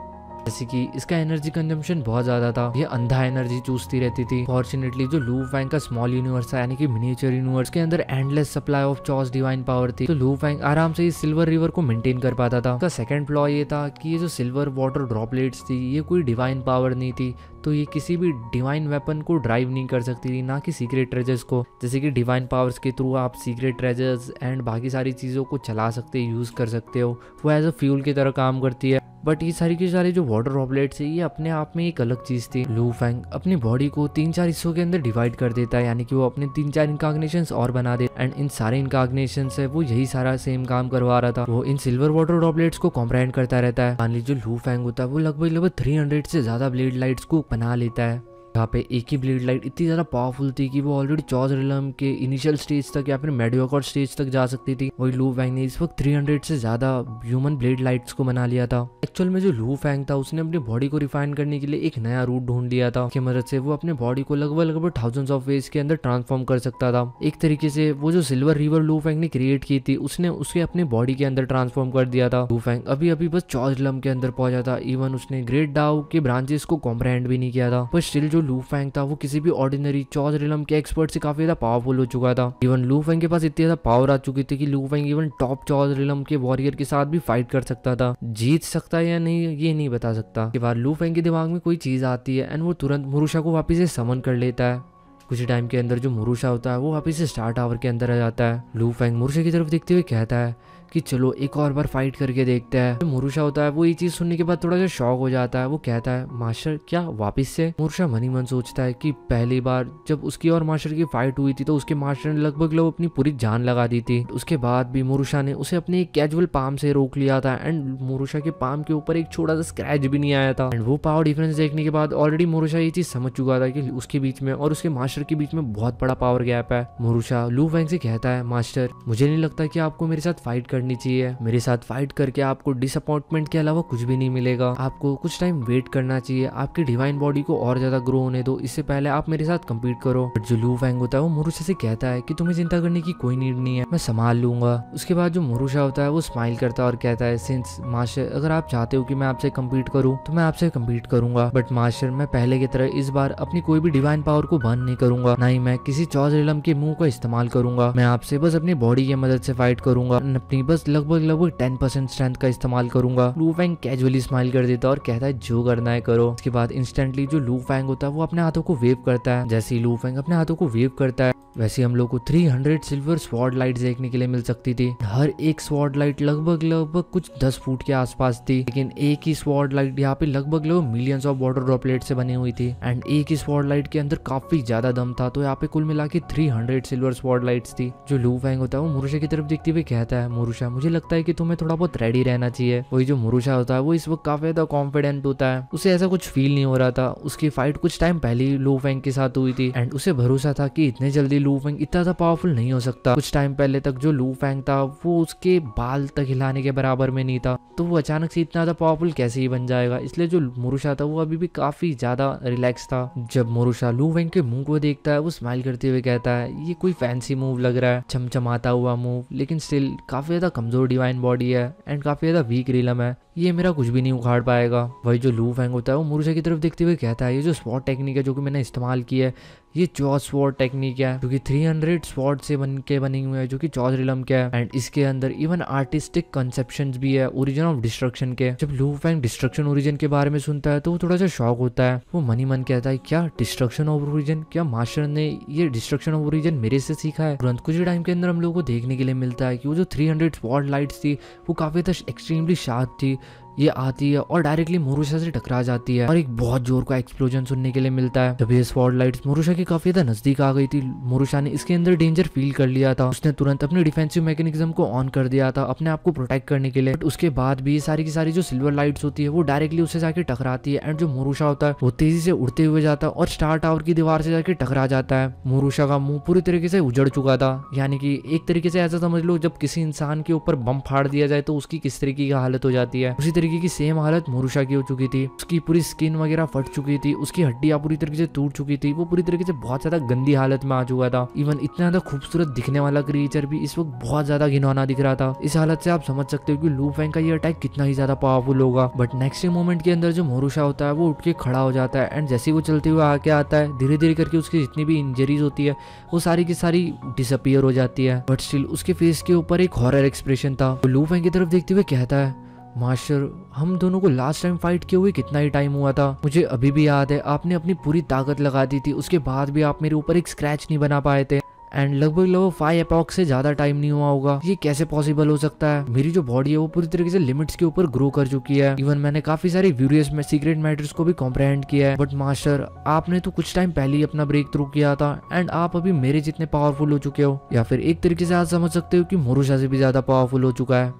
जैसे कि इसका एनर्जी कंजम्पशन बहुत ज्यादा था ये अंधा एनर्जी चूसती रहती थी फॉर्चुनेटली जो लू फैंग का स्मॉल यूनिवर्स था यानी कि मिनिएचर यूनिवर्स के अंदर endless supply of chaos divine power थी तो लू फैंग आराम से इस सिल्वर रिवर को मेंटेन कर पाता था उसका सेकंड फ्लॉ ये था कि ये जो सिल्वर वाटर ड्रॉपलेट्स थी ये कोई डिवाइन पावर नहीं थी तो ये किसी भी डिवाइन वेपन को ड्राइव नहीं कर सकती थी ना कि सीक्रेट ट्रेजर्स को जैसे कि डिवाइन पावर्स के थ्रू आप सीक्रेट ट्रेजर्स एंड बाकी सारी चीज़ों को चला सकते यूज़ कर सकते हो वो एज अ फ्यूल की तरह काम करती है बट ये सारी की सारी जो वाटर ड्रॉपलेट्स है ये अपने आप में एक अलग चीज़ थी लू फैंग अपनी बॉडी को तीन चार हिस्सों के अंदर डिवाइड कर देता है यानी कि वो अपने तीन चार इनकाग्नेशन और बना देता एंड इन सारे इनकाग्नेशन है वो यही सारा सेम काम करवा रहा था वो इन सिल्वर वाटर ड्रॉपलेट्स को कॉम्प्रेंड करता रहता है मान लीजिए जो लू फैंग होता है वो लगभग लगभग थ्री से ज़्यादा ब्लेड लाइट्स को बना लेता है यहाँ पे एक ही ब्लेड लाइट इतनी ज़्यादा पावरफुल थी कि वो ऑलरेडी चौज रिलम के इनिशियल स्टेज तक या फिर मेडियोकॉट स्टेज तक जा सकती थी वही लू फैंग ने इस वक्त 300 से ज़्यादा ह्यूमन ब्लेड लाइट्स को बना लिया था एक्चुअल में जो लू फैंग था उसने अपनी बॉडी को रिफाइन करने के लिए एक नया रूट ढूंढ लिया था उसकी मदद से वो अपने बॉडी को लगभग लगभग थाउजेंड ऑफ वेज के अंदर ट्रांसफॉर्म कर सकता था एक तरीके से वो जो सिल्वर रिवर लू फैंग ने क्रिएट की थी उसने उसके अपने बॉडी के अंदर ट्रांसफॉर्म कर दिया था लू फैंग अभी अभी बस चौज रिलम के अंदर पहुंचा था इवन उसने ग्रेट डाउ के ब्रांचेस को कॉम्प्रहेंड भी नहीं किया था पर स्टिल जो लू फैंग था वो किसी भी ऑर्डिनरी चौथ रिलम के एक्सपर्ट से काफी ज्यादा पावरफुल हो चुका था इवन लू फैंग के पास इतनी ज्यादा पावर आ चुकी थी कि Lu Fang even top chaos realm के वॉरियर के साथ भी फाइट कर सकता था जीत सकता है या नहीं ये नहीं बता सकता के बाद लू फैंग के दिमाग में कोई चीज आती है एंड वो तुरंत मुरुषा को वापिस समन कर लेता है कुछ टाइम के अंदर जो मुरुषा होता है वो वापिस स्टार टावर के अंदर आ जाता है लू फैंग मुरुषा की तरफ देखते हुए कहता है कि चलो एक और बार फाइट करके देखते हैं मुरुषा होता है वो ये चीज सुनने के बाद थोड़ा सा शौक हो जाता है वो कहता है मास्टर क्या वापिस से मुरुषा मनी मन सोचता है कि पहली बार जब उसकी और मास्टर की फाइट हुई थी तो उसके मास्टर ने लगभग लोग अपनी पूरी जान लगा दी थी उसके बाद भी मुरुषा ने उसे अपने कैजुअल पाम से रोक लिया था एंड मुरुषा के पाम के ऊपर एक छोटा सा स्क्रैच भी नहीं आया था एंड वो पावर डिफरेंस देखने के बाद ऑलरेडी मुरुषा ये चीज समझ चुका था कि उसके बीच में और उसके मास्टर के बीच में बहुत बड़ा पावर गैप है मुरुषा लू वैंग से कहता है मास्टर मुझे नहीं लगता कि आपको मेरे साथ फाइट कर करनी चाहिए मेरे साथ फाइट करके आपको डिसअपॉइंटमेंट के अलावा कुछ भी नहीं मिलेगा आपको कुछ टाइम वेट करना चाहिए आपकी डिवाइन बॉडी को और ज्यादा ग्रो होने दो इससे पहले आप मेरे साथ कम्पीट करो बट जो लू फैंग होता है वो मोरूशा से कहता है की तुम्हें चिंता करने की कोई नीड नहीं है मैं संभाल लूंगा उसके बाद जो मोरूशा होता है वो स्माइल करता है और कहता है सिंस मास्टर अगर आप चाहते हो कि मैं आपसे कम्पीट करूँ तो मैं आपसे कम्पीट करूंगा बट मास्टर मैं पहले की तरह इस बार अपनी कोई भी डिवाइन पावर को बंद नहीं करूंगा ना ही मैं किसी चौज रिलम के मुंह का इस्तेमाल करूंगा मैं आपसे बस अपनी बॉडी की मदद से फाइट करूंगा अपनी बस लगभग लगभग टेन परसेंट स्ट्रेंथ का इस्तेमाल करूंगा लू फैंग कैजुअली स्माइल कर देता है और कहता है जो करना है करो उसके बाद इंस्टेंटली जो लू फैंग होता है वो अपने हाथों को वेव करता है जैसे ही लू फैंग अपने हाथों को वेव करता है वैसे हम लोग को 300 सिल्वर स्वॉर्ड लाइट देखने के लिए मिल सकती थी हर एक स्वॉर्ड लाइट लगभग लगभग कुछ 10 फुट के आसपास थी लेकिन एक ही स्वॉर्ड लाइट यहाँ पे लगभग लगभग मिलियंस ऑफ वाटर ड्रॉपलेट से बनी हुई थी एंड एक ही स्वॉर्ड लाइट के अंदर काफी ज्यादा दम था तो यहाँ पे कुल मिला के थ्री सिल्वर स्वॉर्ड लाइट्स थी जो लू फैंग होता है वो मुरुषा की तरफ देखते हुए कहता है मुरु मुरुषा मुझे लगता है कि तुम्हें थोड़ा बहुत रेडी रहना चाहिए वही जो मुरुषा होता है वो इस वक्त काफी ज्यादा कॉन्फिडेंट होता है उसे ऐसा कुछ फील नहीं हो रहा था उसकी फाइट कुछ टाइम पहले ही लू फेंग के साथ हुई थी एंड उसे भरोसा था कि इतने जल्दी लू फेंग इतना ज्यादा पावरफुल नहीं हो सकता कुछ टाइम पहले तक जो लू फेंग था वो उसके बाल तक हिलाने के बराबर में नहीं था तो वो अचानक से इतना ज्यादा पावरफुल कैसे ही बन जाएगा इसलिए जो मुरुषा था वो अभी भी काफी ज्यादा रिलैक्स था जब मुरुषा लू फेंग के मुंह को देखता है वो स्माइल करते हुए कहता है ये कोई फैंसी मूव लग रहा है चमचमाता हुआ मूव लेकिन स्टिल काफी ज्यादा ज़्यादा कमज़ोर डिवाइन बॉडी है एंड काफ़ी ज़्यादा वीक रिलम है ये मेरा कुछ भी नहीं उखाड़ पाएगा वही जो लू फैंग होता है वो मुरुसे की तरफ देखते हुए कहता है ये जो स्पॉट टेक्निक है जो कि मैंने इस्तेमाल किया है ये चौथ स्पॉट टेक्निक है जो कि 300 स्पॉट से बन के बने हुए हैं जो कि चौथ रिलम के है एंड इसके अंदर इवन आर्टिस्टिक कंसेप्शन भी है ओरिजिन ऑफ डिस्ट्रक्शन के जब लू फैंग डिस्ट्रक्शन ओरिजिन के बारे में सुनता है तो वो थोड़ा सा शौक होता है वो मनी मन कहता है क्या डिस्ट्रक्शन ऑफ ओरिजिन क्या मास्टर ने ये डिस्ट्रक्शन ऑफ ओरिजिन मेरे से सीखा है तुरंत कुछ ही टाइम के अंदर हम लोग को देखने के लिए मिलता है कि वो जो थ्री हंड्रेड लाइट्स थी वो काफी एक्सट्रीमली शार्प थी ये आती है और डायरेक्टली मोरूशा से टकरा जाती है और एक बहुत जोर का एक्सप्लोजन सुनने के लिए मिलता है जब ये स्पॉट लाइट मोरूशा की काफी ज्यादा नजदीक आ गई थी मोरूशा ने इसके अंदर डेंजर फील कर लिया था उसने तुरंत अपने डिफेंसिव मैकेनिज्म को ऑन कर दिया था अपने आप को प्रोटेक्ट करने के लिए उसके बाद भी सारी की सारी जो सिल्वर लाइट्स होती है वो डायरेक्टली उसे जाके टकराती है एंड जो मोरूशा होता है वो तेजी से उड़ते हुए जाता है और स्टार टावर की दीवार से जाके टकरा जाता है मोरूशा का मुंह पूरी तरीके से उजड़ चुका था यानी कि एक तरीके से ऐसा समझ लो जब किसी इंसान के ऊपर बम फाड़ दिया जाए तो उसकी किस तरीके की हालत हो जाती है उसी तरीके तरीके की सेम हालत मोरूशा की हो चुकी थी उसकी पूरी स्किन वगैरह फट चुकी थी उसकी हड्डियां पूरी तरीके से टूट चुकी थी वो पूरी तरीके से बहुत ज्यादा गंदी हालत में आ चुका था इवन इतना ज्यादा खूबसूरत दिखने वाला क्रिएचर भी इस वक्त बहुत ज्यादा घिनौना दिख रहा था इस हालत से आप समझ सकते हो कि लू फैंग का ये अटैक कितना ही ज्यादा पावरफुल होगा बट नेक्स्ट मोमेंट के अंदर जो मोरूशा होता है वो उठ के खड़ा हो जाता है एंड जैसे वो चलते हुए आके आता है धीरे धीरे करके उसकी जितनी भी इंजरीज होती है वो सारी की सारी डिसअपियर हो जाती है बट स्टिल उसके फेस के ऊपर एक हॉरर एक्सप्रेशन था वो लू फैंग की तरफ देखते हुए कहता है मास्टर हम दोनों को लास्ट टाइम फाइट किए हुए कितना ही टाइम हुआ था मुझे अभी भी याद है आपने अपनी पूरी ताकत लगा दी थी उसके बाद भी आप मेरे ऊपर एक स्क्रैच नहीं बना पाए थे एंड लगभग लगभग फाइव अपॉक्स से ज़्यादा टाइम नहीं हुआ होगा ये कैसे पॉसिबल हो सकता है मेरी जो बॉडी है वो पूरी तरीके से लिमिट्स के ऊपर ग्रो कर चुकी है इवन मैंने काफी सारे व्यूरियस में सीक्रेट मैटर्स को भी कॉम्प्रहेंड किया है बट मास्टर आपने तो कुछ टाइम पहले ही अपना ब्रेक थ्रू किया था एंड आप अभी मेरे जितने पावरफुल हो चुके हो या फिर एक तरीके से आप समझ सकते हो कि मोरूशा से भी ज्यादा पावरफुल हो चुका है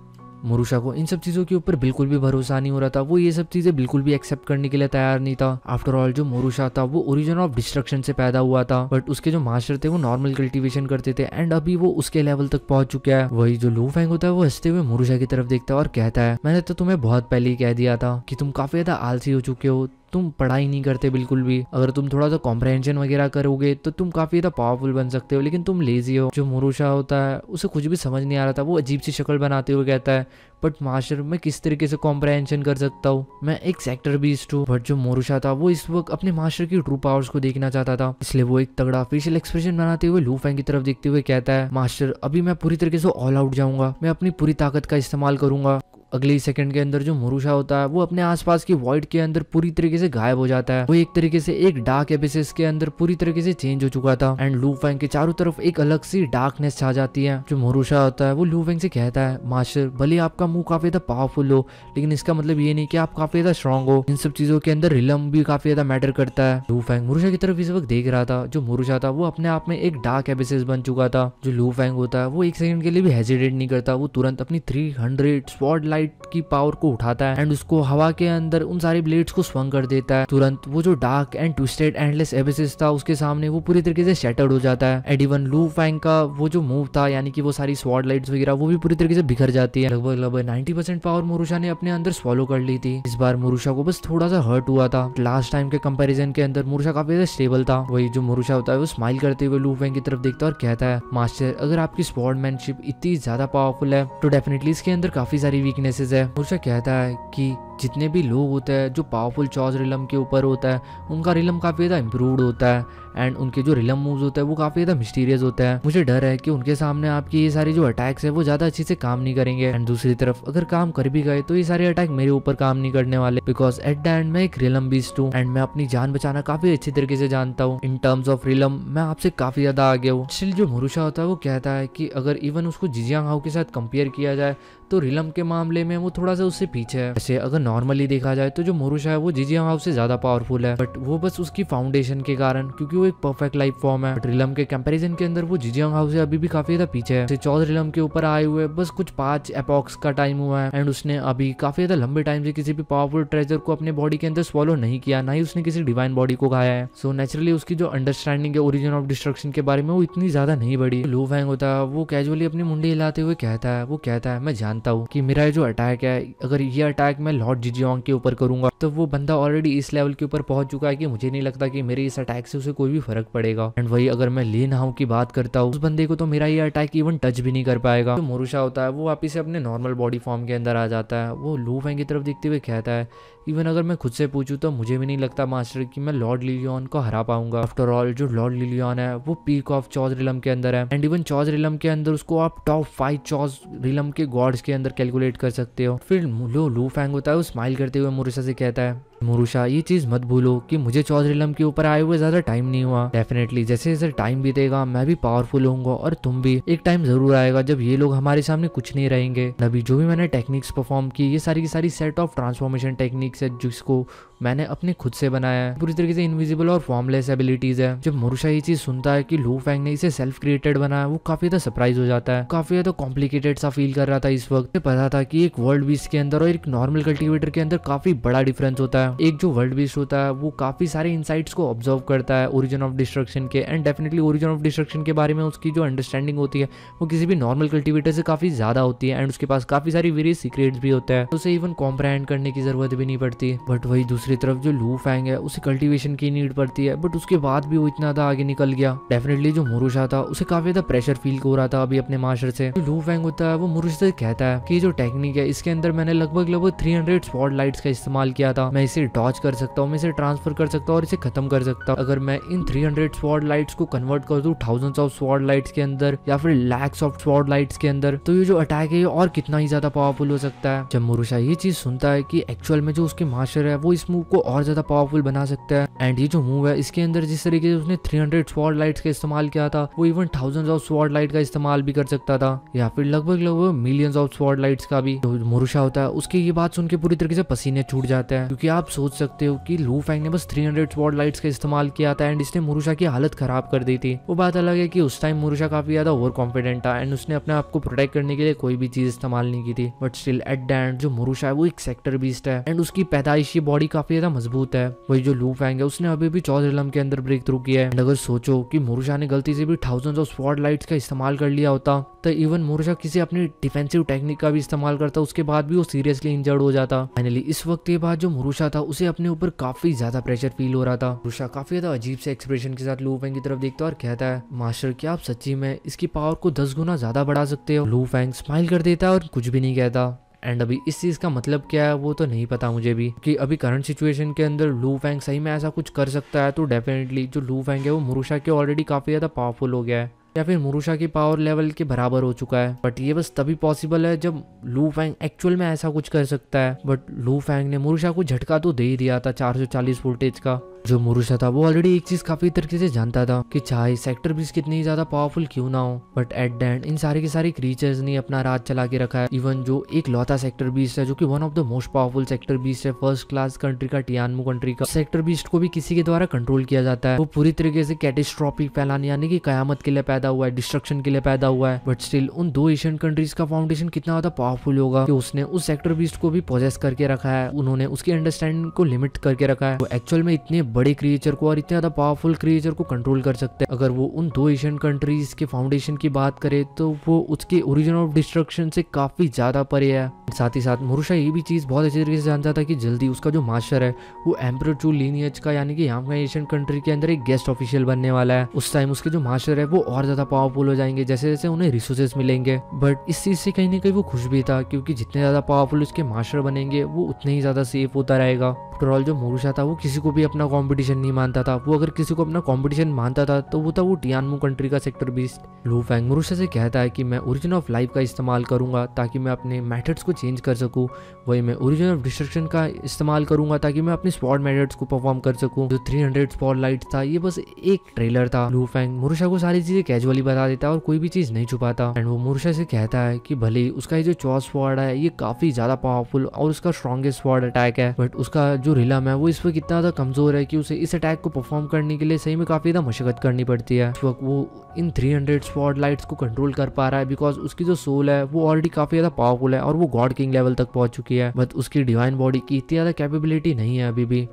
मुरुषा को इन सब चीज़ों के ऊपर बिल्कुल भी भरोसा नहीं हो रहा था वो ये सब चीज़ें बिल्कुल भी एक्सेप्ट करने के लिए तैयार नहीं था आफ्टर ऑल जो मुरुषा था वो ओरिजिन ऑफ डिस्ट्रक्शन से पैदा हुआ था बट उसके जो मास्टर थे वो नॉर्मल कल्टिवेशन करते थे एंड अभी वो उसके लेवल तक पहुंच चुका है वही जो लू फैंग होता है वो हंसते हुए मुरुषा की तरफ देखता है और कहता है मैंने तो तुम्हें बहुत पहले ही कह दिया था कि तुम काफी ज्यादा आलसी हो चुके हो तुम पढ़ाई नहीं करते बिल्कुल भी अगर तुम थोड़ा सा कॉम्प्रहेंशन वगैरह करोगे तो तुम काफी ज्यादा पावरफुल बन सकते हो लेकिन तुम लेजी हो जो मुरुषा होता है उसे कुछ भी समझ नहीं आ रहा था वो अजीब सी शक्ल बनाते हुए कहता है बट मास्टर मैं किस तरीके से कॉम्प्रहेंशन कर सकता हूँ मैं एक सेक्टर बीस्ट हूँ बट जो मोरुशा था वो इस वक्त अपने मास्टर की ट्रू पावर्स को देखना चाहता था इसलिए वो एक तगड़ा फेशियल एक्सप्रेशन बनाते हुए लू फैंग की तरफ देखते हुए कहता है मास्टर अभी मैं पूरी तरीके से ऑल आउट जाऊंगा मैं अपनी पूरी ताकत का इस्तेमाल करूंगा अगले ही सेकंड के अंदर जो मुरुषा होता है वो अपने आसपास की वॉइड के अंदर पूरी तरीके से गायब हो जाता है वो एक तरीके से एक डार्क एपिसेस के अंदर पूरी तरीके से चेंज हो चुका था एंड लू फैंग के चारों तरफ एक अलग सी डार्कनेस छा जाती है जो मुरुषा होता है वो लू फैंग से कहता है मास्टर भले आपका मुंह काफी ज्यादा पावरफुल हो लेकिन इसका मतलब ये नहीं की आप काफी ज्यादा स्ट्रॉन्ग हो इन सब चीजों के अंदर रिलम भी काफी ज्यादा मैटर करता है लू फैंग मुरुषा की तरफ इस वक्त देख रहा था जो मुरुषा था वो अपने आप में एक डार्क एपिसेस बन चुका था जो लू फैंग होता है वो एक सेकंड के लिए भी हेजिटेट नहीं करता वो तुरंत अपनी थ्री हंड्रेड लाइट लाइट की पावर को उठाता है एंड उसको हवा के अंदर उन सारे ब्लेड्स को स्वंग कर देता है तुरंत वो जो dark and twisted endless abysses था उसके सामने वो पूरी तरीके से शेटर्ड हो जाता है एंड इवन लू फैंग का वो जो मूव था यानी कि वो सारी स्वाड लाइट्स वगैरह वो भी पूरी तरीके से बिखर जाती है लगभग लगभग नाइनटी परसेंट पावर मुरुषा ने अपने अंदर स्वॉलो कर ली थी इस बार मुरुषा को बस थोड़ा सा हर्ट हुआ था लास्ट टाइम के कंपेरिजन के अंदर मुरुषा काफी स्टेबल था वही जो मुरुषा होता है वो स्माइल करते हुए लू फैंग की तरफ देखता है और कहता है मास्टर अगर आपकी स्वॉर्डमैनशिप इतनी ज्यादा पावरफुल है तो डेफिनेटली इसके अंदर काफी सारी वीकनेस मैसेज है मुर्शा कहता है कि जितने भी लोग होते हैं जो पावरफुल चौज रिलम के ऊपर होता है उनका रिलम काफ़ी ज़्यादा इम्प्रूवड होता है एंड उनके जो रिलम मूव्स होते हैं वो काफ़ी ज़्यादा मिस्टीरियस होते हैं मुझे डर है कि उनके सामने आपकी ये सारी जो अटैक्स है वो ज़्यादा अच्छे से काम नहीं करेंगे एंड दूसरी तरफ अगर काम कर भी गए तो ये सारे अटैक मेरे ऊपर काम नहीं करने वाले बिकॉज एट द एंड मैं एक रिलम बीस्ट हूँ एंड मैं अपनी जान बचाना काफ़ी अच्छी तरीके से जानता हूँ इन टर्म्स ऑफ रिलम मैं आपसे काफ़ी ज़्यादा आगे हूँ स्टिल जो मुरुषा होता है वो कहता है कि अगर इवन उसको जिजियांग हाउ के साथ कंपेयर किया जाए तो रिलम के मामले में वो थोड़ा सा उससे पीछे है जैसे अगर नॉर्मली देखा जाए तो जो मोरुशा है वो जीजी हाउस से ज्यादा पावरफुल है बट वो बस उसकी फाउंडेशन के कारण क्योंकि वो एक परफेक्ट लाइफ फॉर्म है रिलम के कंपेरिजन के अंदर वो जीजी हाउस से अभी भी काफी ज्यादा पीछे है चौदह रिलम के ऊपर आए हुए बस कुछ पांच अपॉक्स का टाइम हुआ है एंड उसने अभी काफी ज्यादा लंबे टाइम से किसी भी पावरफुल ट्रेजर को अपने बॉडी के अंदर स्वॉलो नहीं किया ना ही उसने किसी डिवाइन बॉडी को खाया है सो so, नेचुरली उसकी जो अंडरस्टैंडिंग है ओरिजिन ऑफ डिस्ट्रक्शन के बारे में वो इतनी ज्यादा नहीं बढ़ी लो फैंग होता है वो कैजुअली अपनी मुंडी हिलाते हुए कहता है वो कहता है मैं जानता हूँ कि मेरा जो अटैक है अगर ये अटैक मैं लॉर्ड शॉट जिजियोंग के ऊपर करूंगा तो वो बंदा ऑलरेडी इस लेवल के ऊपर पहुंच चुका है कि मुझे नहीं लगता कि मेरे इस अटैक से उसे कोई भी फर्क पड़ेगा एंड वही अगर मैं लेन हाउ की बात करता हूँ उस बंदे को तो मेरा ये अटैक इवन टच भी नहीं कर पाएगा तो मोरूशा होता है वो वापिस अपने नॉर्मल बॉडी फॉर्म के अंदर आ जाता है वो लू फैंग की तरफ देखते हुए कहता है इवन अगर मैं खुद से पूछूँ तो मुझे भी नहीं लगता मास्टर कि मैं लॉर्ड लिलियन को हरा पाऊंगा आफ्टर ऑल जो लॉर्ड लिलियन है वो पीक ऑफ चौज रिलम के अंदर है एंड इवन चौज रिलम के अंदर उसको आप टॉप फाइव चौज रिलम के गॉड्स के अंदर कैलकुलेट कर सकते हो फिर लो लू फैंग होता है वो स्माइल करते हुए मुरिशा से कहता है मुरुषा ये चीज मत भूलो कि मुझे चौधरी लम के ऊपर आए हुए ज्यादा टाइम नहीं हुआ डेफिनेटली जैसे जैसे टाइम बीतेगा मैं भी पावरफुल होऊंगा और तुम भी एक टाइम जरूर आएगा जब ये लोग हमारे सामने कुछ नहीं रहेंगे नबी जो भी मैंने टेक्निक्स परफॉर्म की ये सारी की सारी सेट ऑफ ट्रांसफॉर्मेशन टेक्निक्स है जिसको मैंने अपने खुद से बनाया है पूरी तरीके से इनविजिबल और फॉर्मलेस एबिलिटीज है जब मुरुषा ये चीज सुनता है कि लू फैंग ने इसे सेल्फ क्रिएटेड बनाया वो काफी ज्यादा सरप्राइज हो जाता है काफी ज्यादा कॉम्प्लिकेटेड सा फील कर रहा था इस वक्त पता था कि एक वर्ल्ड बीस के अंदर और एक नॉर्मल कल्टीवेटर के अंदर काफी बड़ा डिफरेंस होता है है एक जो वर्ल्ड बीस्ट होता है वो काफी सारे इनसाइट्स को ऑब्जर्व करता है ओरिजिन ऑफ डिस्ट्रक्शन के and definitely origin of destruction के बारे में उसकी जो अंडरस्टैंडिंग होती है वो किसी भी नॉर्मल कल्टिवेटर से काफी ज्यादा होती है एंड उसके पास काफी सारी वेरियस सीक्रेट्स भी होता है उसे इवन कॉम्प्रहेंड करने की जरूरत भी नहीं पड़ती बट वही दूसरी तरफ जो लू फैंग है उसे कल्टिवेशन की नीड पड़ती है बट उसके बाद भी वो इतना था आगे निकल गया डेफिनेटली जो मुरुषा था उसे काफी ज्यादा प्रेशर फील हो रहा था अभी अपने मास्टर से जो लू फैंग होता है वो मुरुषा से कहता है कि जो टेक्निक है इसके अंदर मैंने लगभग लगभग थ्री हंड्रेड स्पॉट लाइट्स का इस्तेमाल किया था मैं इसे डॉच कर सकता हूँ मैं इसे ट्रांसफर कर सकता हूँ और इसे खत्म कर सकता हूँ अगर मैं इन 300 हंड्रेड स्वॉर्ड लाइट्स को कन्वर्ट कर दू थाउजेंड्स ऑफ स्वॉर्ड लाइट्स के अंदर या फिर लैक्स ऑफ स्वॉर्ड लाइट्स के अंदर तो ये जो अटैक है ये और कितना ही ज्यादा पावरफुल हो सकता है जब मुरुशा ये चीज सुनता है की एक्चुअल में जो उसके मास्टर है वो इस मूव को और ज्यादा पावरफुल बना सकता है एंड ये जो मूव है इसके अंदर जिस तरीके से उसने थ्री हंड्रेड स्वॉर्ड लाइट्स का इस्तेमाल किया था वो even thousand of sword light का इस्तेमाल भी कर सकता था या फिर लगभग लगभग मिलियंस ऑफ स्वॉर्ड लाइट्स का भी जो मुरुशा होता है उसके ये बात सुन के पूरी तरीके से पसीने छूट जाते हैं क्योंकि आप आप सोच सकते हो कि लू फैंग ने बस 300 स्पॉट लाइट्स का इस्तेमाल किया था एंड इसने मुरुषा की हालत खराब कर दी थी वो बात अलग है कि उस टाइम मुरुषा काफी ज्यादा ओवर कॉन्फिडेंट था एंड उसने अपने आप को प्रोटेक्ट करने के लिए कोई भी चीज इस्तेमाल नहीं की थी but still at the end जो मुरुषा है वो एक सेक्टर बीस्ट है एंड उसकी पैदाइशी बॉडी काफी ज्यादा मजबूत है वही जो लू फैंग है उसने अभी भी चौदह लम के अंदर ब्रेक थ्रू किया है एंड अगर सोचो कि मुरुषा ने गलती से भी थाउजेंड ऑफ स्पॉट लाइट्स का इस्तेमाल कर लिया होता तो इवन मुरुषा किसी अपनी डिफेंसिव टेक्निक का भी इस्तेमाल करता उसके बाद भी वो सीरियसली इंजर्ड हो जाता फाइनली इस वक्त ये बात जो मुरुषा था था उसे अपने ऊपर काफी ज्यादा प्रेशर फील हो रहा था रुषा काफी ज्यादा अजीब से एक्सप्रेशन के साथ लू फैंग की तरफ देखता और कहता है मास्टर क्या आप सच्ची में इसकी पावर को दस गुना ज्यादा बढ़ा सकते हो लू फैंग स्माइल कर देता और कुछ भी नहीं कहता एंड अभी इस चीज़ का मतलब क्या है वो तो नहीं पता मुझे भी कि अभी करंट सिचुएशन के अंदर लू फैंग सही में ऐसा कुछ कर सकता है तो डेफिनेटली जो लू फैंग है वो मुरुषा के ऑलरेडी काफ़ी ज़्यादा पावरफुल हो गया है या फिर मुरुषा की पावर लेवल के बराबर हो चुका है बट ये बस तभी पॉसिबल है जब लू फैंग एक्चुअल में ऐसा कुछ कर सकता है बट लू फैंग ने मुरुषा को झटका तो दे ही दिया था 440 वोल्टेज का जो मुरुषा था वो ऑलरेडी एक चीज काफी तरीके से जानता था कि चाहे सेक्टर बीस कितनी ज्यादा पावरफुल क्यों ना हो बट एट द एंड इन सारे के सारे क्रीचर्स ने अपना राज चला के रखा है इवन जो एक लौता सेक्टर बीस है जो कि one of the most powerful sector बीस है फर्स्ट क्लास कंट्री का टियानमू कंट्री का सेक्टर बीस्ट को भी किसी के द्वारा कंट्रोल किया जाता है वो पूरी तरीके से कैटेस्ट्रॉपिक फैलाने यानी कि कयामत के लिए पैदा हुआ है डिस्ट्रक्शन के लिए पैदा हुआ है बट स्टिल उन दो एशियन कंट्रीज का फाउंडेशन कितना ज्यादा पावरफुल होगा कि उसने उस सेक्टर बीस्ट को भी प्रोजेस्ट करके रखा है उन्होंने उसकी अंडरस्टैंडिंग को लिमिट करके रखा है वो तो एक्चुअल में इतने बड़े क्रिएचर को और इतने ज़्यादा पावरफुल क्रिएचर को कंट्रोल कर सकते हैं अगर वो उन दो एशियन कंट्रीज के फाउंडेशन की बात करे तो वो उसके ओरिजिन ऑफ डिस्ट्रक्शन से काफ़ी ज़्यादा परे है साथ ही साथ मुरुषा ये भी चीज़ बहुत अच्छी तरीके से जानता था कि जल्दी उसका जो मास्टर है वो एम्प्रो टू लीनियज का यानी कि यहाँ का एशियन कंट्री के अंदर एक गेस्ट ऑफिशियल बनने वाला है उस टाइम उसके जो मास्टर है वो और ज़्यादा पावरफुल हो जाएंगे जैसे जैसे उन्हें रिसोर्सेज मिलेंगे बट इस चीज़ से कहीं ना कहीं वो खुश भी था क्योंकि जितने ज़्यादा पावरफुल उसके मास्टर बनेंगे वो उतने ही ज़्यादा सेफ होता रहेगा जो मोरूशा था वो किसी को भी अपना कंपटीशन नहीं मानता था वो अगर किसी को अपना कंपटीशन मानता था तो वो था वो टियानमू कंट्री का सेक्टर बीस्ट लू फैंग मरुषा से कहता है कि मैं ओरिजिन ऑफ लाइफ का इस्तेमाल करूंगा ताकि मैं अपने मैथड्स को चेंज कर सकूँ वही मैं ओरिजिन ऑफ डिस्ट्रक्शन का इस्तेमाल करूंगा ताकि मैं अपने स्पॉट मैथड्स को परफॉर्म कर सकूँ जो थ्री हंड्रेड लाइट था ये बस एक ट्रेलर था लू फैंग मुरुषा को सारी चीजें कैजुअली बता देता और कोई भी चीज नहीं छुपाता एंड वो मुरुषा से कहता है कि भले उसका ये जो चौथ स्पॉर्ड है ये काफी ज्यादा पावरफुल और उसका स्ट्रॉन्गेस्ट स्पॉर्ड अटैक है बट उसका जो रिलम है वो इस पर कितना ज्यादा कमजोर है कि उसे इस अटैक को परफॉर्म करने के लिए सही में काफ़ी ज़्यादा मशक्क़त करनी पड़ती है वक्त वो इन 300 स्पॉट लाइट्स को कंट्रोल कर पा रहा है बिकॉज उसकी जो सोल है वो ऑलरेडी काफ़ी ज़्यादा पावरफुल है और वो गॉड किंग लेवल तक पहुंच चुकी है बट उसकी डिवाइन बॉडी की इतनी ज़्यादा कैपेबिलिटी नहीं है अभी भी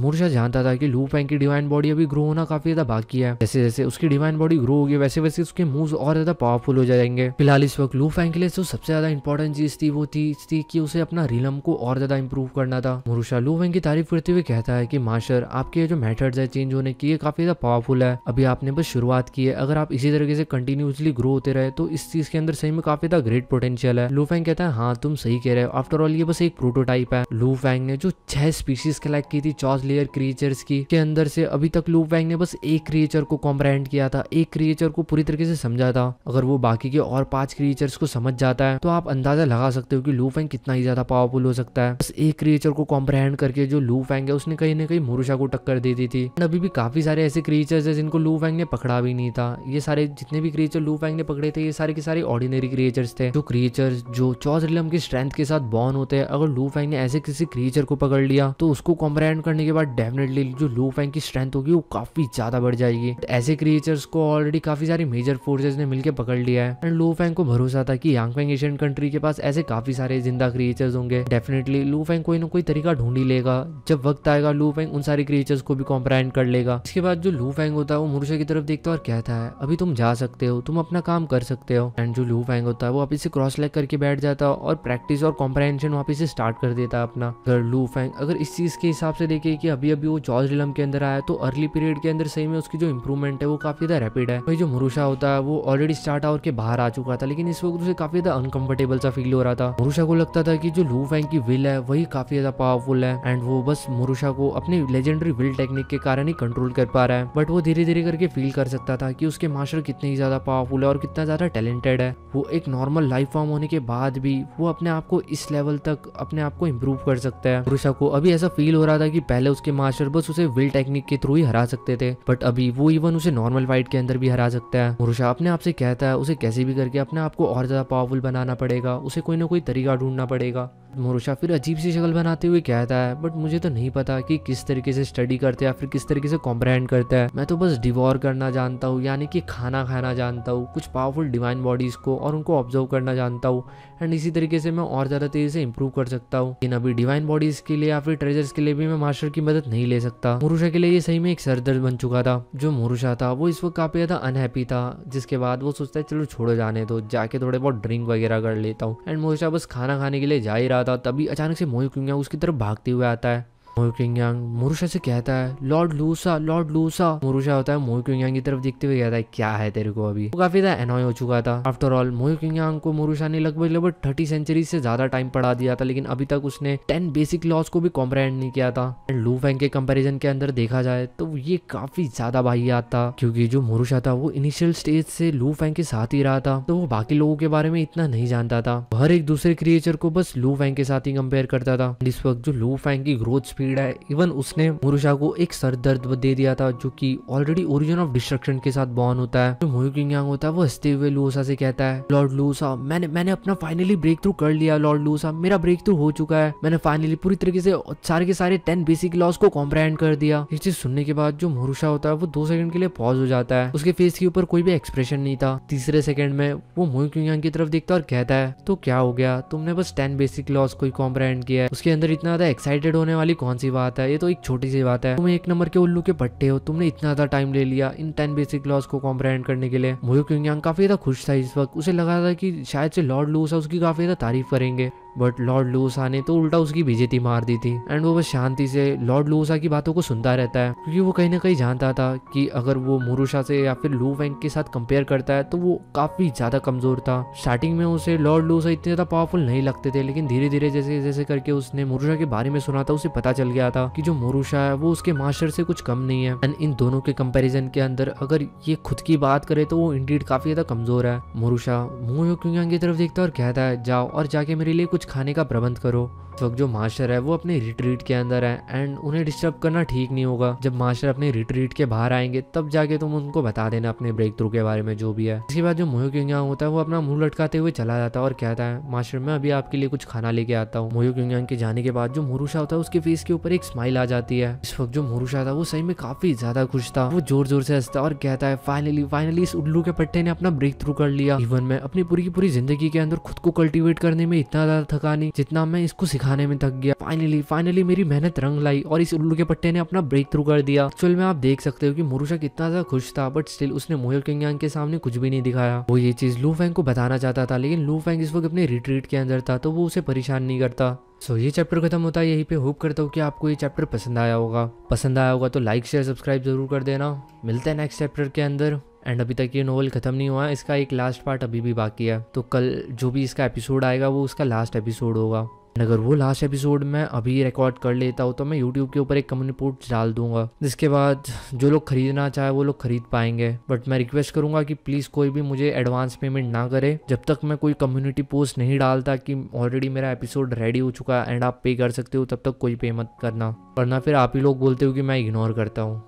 मुर्शा जानता था कि लू फैंग की डिवाइन बॉडी अभी ग्रो होना काफी ज्यादा बाकी है जैसे जैसे उसकी डिवाइन बॉडी ग्रो होगी वैसे वैसे उसके मूव और ज्यादा पावरफुल हो जाएंगे फिलहाल इस वक्त लू फैंग के लिए जो तो सबसे ज्यादा इंपॉर्टेंट चीज थी वो थी थी कि उसे अपना रिलम को और ज्यादा इंप्रूव करना था मुर्शा लू फैंग की तारीफ करते हुए कहता है की मास्टर आपके जो मैथड है चेंज होने की ये काफी ज्यादा पावरफुल है अभी आपने बस शुरुआत की है अगर आप इसी तरीके से कंटिन्यूसली ग्रो होते रहे तो इस चीज के अंदर सही में काफी ज्यादा ग्रेट पोटेंशियल है लू फैंग कहता है हाँ तुम सही कह रहे हो आफ्टर ऑल ये बस एक प्रोटोटाइप है लू फैंग ने जो छह स्पीसीज कलेक्ट की थी चौस पांच लेयर क्रिएचर्स की के अंदर से अभी तक लूप वैंग ने बस एक क्रिएचर को कॉम्प्रहेंड किया था एक क्रिएचर को पूरी तरीके से समझा था अगर वो बाकी के और पांच क्रिएचर्स को समझ जाता है तो आप अंदाजा लगा सकते हो कि लूप वैंग कितना ही ज्यादा पावरफुल हो सकता है बस एक क्रिएचर को कॉम्प्रहेंड करके जो लूप वैंग है उसने कहीं ना कहीं मुरुषा को टक्कर दे दी थी अभी भी काफी सारे ऐसे क्रिएचर्स है जिनको लूप वैंग ने पकड़ा भी नहीं था ये सारे जितने भी क्रिएचर लूप वैंग ने पकड़े थे ये सारे के सारे ऑर्डिनरी क्रिएचर्स थे जो क्रिएचर्स जो चौथ रिलम की स्ट्रेंथ के साथ बॉर्न होते हैं अगर लूप वैंग ने ऐसे किसी क्रिएचर को पकड़ लिया तो उसको कॉम्प्रेहेंड करने करने के बाद डेफिनेटली जो लो फैंग की स्ट्रेंथ होगी वो काफ़ी ज़्यादा बढ़ जाएगी तो ऐसे क्रिएचर्स को ऑलरेडी काफ़ी सारी मेजर फोर्सेज ने मिलकर पकड़ लिया है एंड लो फैंग को भरोसा था कि यांग फैंग एशियन कंट्री के पास ऐसे काफ़ी सारे जिंदा क्रिएचर्स होंगे डेफिनेटली लू फैंग कोई ना कोई तरीका ढूंढी लेगा जब वक्त आएगा लू फैंग उन सारे क्रिएचर्स को भी कॉम्प्राइन कर लेगा इसके बाद जो लू फैंग होता है वो मुरुशे की तरफ देखता है और कहता है अभी तुम जा सकते हो तुम अपना काम कर सकते हो एंड जो लू फैंग होता है वो वापिस से क्रॉस लेग करके बैठ जाता है और प्रैक्टिस और कॉम्प्राइंशन वापिस से स्टार्ट कर देता है अपना अगर लू फैंग अगर इस चीज के हिसाब से देखे है कि अभी अभी वो जॉर्ज रिलम के अंदर आया तो अर्ली पीरियड के अंदर सही में उसकी जो इंप्रूवमेंट है वो काफी ज्यादा रैपिड है वही जो मुरुषा होता है वो ऑलरेडी स्टार्ट आवर के बाहर आ चुका था लेकिन इस वक्त उसे काफी ज्यादा अनकंफर्टेबल सा फील हो रहा था मुरुषा को लगता था कि जो लू फैंग की विल है वही काफी ज्यादा पावरफुल है एंड वो बस मुरुषा को अपनी लेजेंडरी विल टेक्निक के कारण ही कंट्रोल कर पा रहा है बट वो धीरे धीरे करके फील कर सकता था कि उसके मास्टर कितने ही ज्यादा पावरफुल है और कितना ज्यादा टैलेंटेड है वो एक नॉर्मल लाइफ फॉर्म होने के बाद भी वो अपने आप को इस लेवल तक अपने आप को इम्प्रूव कर सकता है मुरुषा को अभी ऐसा फील हो रहा था कि पहले पहले उसके मास्टर बस उसे विल टेक्निक के थ्रू ही हरा सकते थे बट अभी वो इवन उसे नॉर्मल फाइट के अंदर भी हरा सकता है मुरुषा अपने आप से कहता है उसे कैसे भी करके अपने आप को और ज्यादा पावरफुल बनाना पड़ेगा उसे कोई ना कोई तरीका ढूंढना पड़ेगा मुरुषा फिर अजीब सी शक्ल बनाते हुए कहता है बट मुझे तो नहीं पता कि किस तरीके से स्टडी करते हैं फिर किस तरीके से कॉम्प्रहेंड करता है मैं तो बस डिवोर करना जानता हूँ यानी कि खाना खाना जानता हूँ कुछ पावरफुल डिवाइन बॉडीज को और उनको ऑब्जर्व करना जानता हूँ एंड इसी तरीके से मैं और ज़्यादा तेज़ी से इंप्रूव कर सकता हूँ लेकिन अभी डिवाइन बॉडीज के लिए या फिर ट्रेजर्स के लिए भी मैं मास्टर की मदद नहीं ले सकता मुरुषा के लिए ये सही में एक सरदर्द बन चुका था जो मुरुषा था वो इस वक्त काफ़ी ज़्यादा अनहैप्पी था जिसके बाद वो सोचता है चलो छोड़ो जाने दो जाके थोड़े बहुत ड्रिंक वगैरह कर लेता हूँ एंड मुरुषा बस खाना खाने के लिए जा ही रहा था तभी अचानक से मोहित क्यों उसकी तरफ भागते हुए आता है मोरक्यूंग मुरुषा से कहता है लॉर्ड लूसा लॉर्ड लूसा मुरुषा होता है मोरक्यूंग की तरफ देखते हुए कहता है क्या है तेरे को अभी वो काफी ज्यादा एनॉय हो चुका था आफ्टर ऑल मोरक्यूंग को मोरूशा ने लगभग लगभग थर्टी सेंचुरी से ज्यादा टाइम पढ़ा दिया था लेकिन अभी तक उसने टेन बेसिक लॉस को भी कॉम्प्रहेंड नहीं किया था एंड लू फैंग के कम्पेरिजन के अंदर देखा जाए तो ये काफी ज्यादा याद था क्योंकि जो मुरुषा था वो इनिशियल स्टेज से लू फैंग के साथ ही रहा था तो वो बाकी लोगों के बारे में इतना नहीं जानता था हर एक दूसरे क्रिएचर को बस लू फैंग के साथ ही कंपेयर करता था इस वक्त जो लू फैंग की ग्रोथ स्पीड है इवन उसने मुरुषा को एक सर दर्द दे दिया था जो कि ऑलरेडी ओरिजिन ऑफ डिस्ट्रक्शन के साथ बॉर्न होता है जो मोयू होता है वो हंसते हुए लूसा से कहता है लॉर्ड लूसा मैंने मैंने अपना फाइनली ब्रेक थ्रू कर लिया लॉर्ड लूसा मेरा ब्रेक थ्रू हो चुका है मैंने फाइनली पूरी तरीके से सारे के सारे टेन बेसिक लॉस को कॉम्प्रहेंड कर दिया इस चीज सुनने के बाद जो मुरुषा होता है वो दो सेकंड के लिए पॉज हो जाता है उसके फेस के ऊपर कोई भी एक्सप्रेशन नहीं था तीसरे सेकंड में वो मोहिंग की तरफ देखता और कहता है तो क्या हो गया तुमने बस टेन बेसिक लॉस को ही कॉम्प्रहेंड किया उसके अंदर इतना ज्यादा एक्साइटेड होने वाली कौन कौन सी बात है ये तो एक छोटी सी बात है तुम एक नंबर के उल्लू के पट्टे हो तुमने इतना ज्यादा टाइम ले लिया इन टेन बेसिक लॉज को कॉम्प्रहेंड करने के लिए मोयो क्यूंग काफी ज्यादा खुश था इस वक्त उसे लगा था कि शायद से लॉर्ड लूस है उसकी काफी ज्यादा तारीफ करेंगे बट लॉर्ड लूसा ने तो उल्टा उसकी बीजेती मार दी थी एंड वो बस शांति से लॉर्ड लूसा की बातों को सुनता रहता है क्योंकि वो कहीं ना कहीं जानता था कि अगर वो मुरुषा से या फिर लू फैंग के साथ कंपेयर करता है तो वो काफी ज्यादा कमजोर था स्टार्टिंग में उसे लॉर्ड लूसा इतने ज्यादा पावरफुल नहीं लगते थे लेकिन धीरे धीरे जैसे जैसे करके उसने मुरुषा के बारे में सुना था उसे पता चल गया था कि जो मुरुषा है वो उसके मास्टर से कुछ कम नहीं है एंड इन दोनों के कंपेरिजन के अंदर अगर ये खुद की बात करे तो वो इंडीड काफी ज्यादा कमजोर है मुरुषा मुंह की तरफ देखता है और कहता है जाओ और जाके मेरे लिए कुछ कुछ खाने का प्रबंध करो इस वक्त जो मास्टर है वो अपने रिट्रीट के अंदर है एंड उन्हें डिस्टर्ब करना ठीक नहीं होगा जब मास्टर अपने रिट्रीट के बाहर आएंगे तब जाके तुम उनको बता देना अपने ब्रेक थ्रू के बारे में जो भी है इसके बाद जो मोयो होता है वो अपना मुंह लटकाते हुए चला जाता है और कहता है मास्टर मैं अभी आपके लिए कुछ खाना लेके आता हूँ मोयो के जाने के बाद जो मुरुषा होता है उसके फेस के ऊपर एक स्माइल आ जाती है इस वक्त जो मुरुषा था वो सही में काफी ज्यादा खुश था वो जोर जोर से हंसता और कहता है फाइनली फाइनली इस उल्लू के पट्टे ने अपना ब्रेक थ्रू कर लिया इवन मैं अपनी पूरी की पूरी जिंदगी के अंदर खुद को कल्टीवेट करने में इतना ज्यादा थका नहीं जितना मैं इसको दिखाने में थक गया फाइनली फाइनली मेरी मेहनत रंग लाई और इस उल्लू के पट्टे ने अपना ब्रेक थ्रू कर दिया फिल्म में आप देख सकते हो कि मुरुषा कितना ज्यादा खुश था बट स्टिल उसने मोयर किंग के सामने कुछ भी नहीं दिखाया वो ये चीज लू फैंग को बताना चाहता था लेकिन लू फैंग इस वक्त अपने रिट्रीट के अंदर था तो वो उसे परेशान नहीं करता सो so, ये चैप्टर खत्म होता है यहीं पे होप करता हूँ कि आपको ये चैप्टर पसंद आया होगा पसंद आया होगा तो लाइक शेयर सब्सक्राइब जरूर कर देना मिलते हैं नेक्स्ट चैप्टर के अंदर एंड अभी तक ये नोवेल ख़त्म नहीं हुआ है इसका एक लास्ट पार्ट अभी भी बाकी है तो कल जो भी इसका एपिसोड आएगा वो उसका लास्ट एपिसोड होगा अगर वो लास्ट एपिसोड मैं अभी रिकॉर्ड कर लेता हूँ तो मैं यूट्यूब के ऊपर एक कम रिपोर्ट डाल दूंगा जिसके बाद जो लोग खरीदना चाहे वो लोग खरीद पाएंगे बट मैं रिक्वेस्ट करूंगा कि प्लीज़ कोई भी मुझे एडवांस पेमेंट ना करे जब तक मैं कोई कम्युनिटी पोस्ट नहीं डालता कि ऑलरेडी मेरा एपिसोड रेडी हो चुका है एंड आप पे कर सकते हो तब तक कोई पे मत करना वरना फिर आप ही लोग बोलते हो कि मैं इग्नोर करता हूँ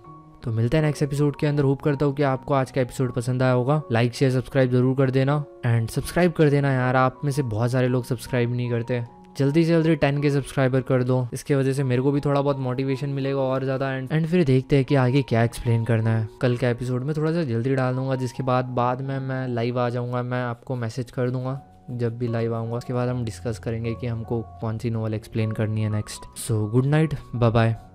तो मिलते हैं नेक्स्ट एपिसोड के अंदर होप करता हूँ कि आपको आज का एपिसोड पसंद आया होगा लाइक शेयर सब्सक्राइब जरूर कर देना एंड सब्सक्राइब कर देना यार आप में से बहुत सारे लोग सब्सक्राइब नहीं करते जल्दी से जल्दी टेन के सब्सक्राइबर कर दो इसके वजह से मेरे को भी थोड़ा बहुत मोटिवेशन मिलेगा और ज़्यादा एंड एंड फिर देखते हैं कि आगे क्या एक्सप्लेन करना है कल के एपिसोड में थोड़ा सा जल्दी डाल दूंगा जिसके बाद बाद में मैं लाइव आ जाऊँगा मैं आपको मैसेज कर दूंगा जब भी लाइव आऊँगा उसके बाद हम डिस्कस करेंगे कि हमको कौन सी नॉवल एक्सप्लेन करनी है next so good night bye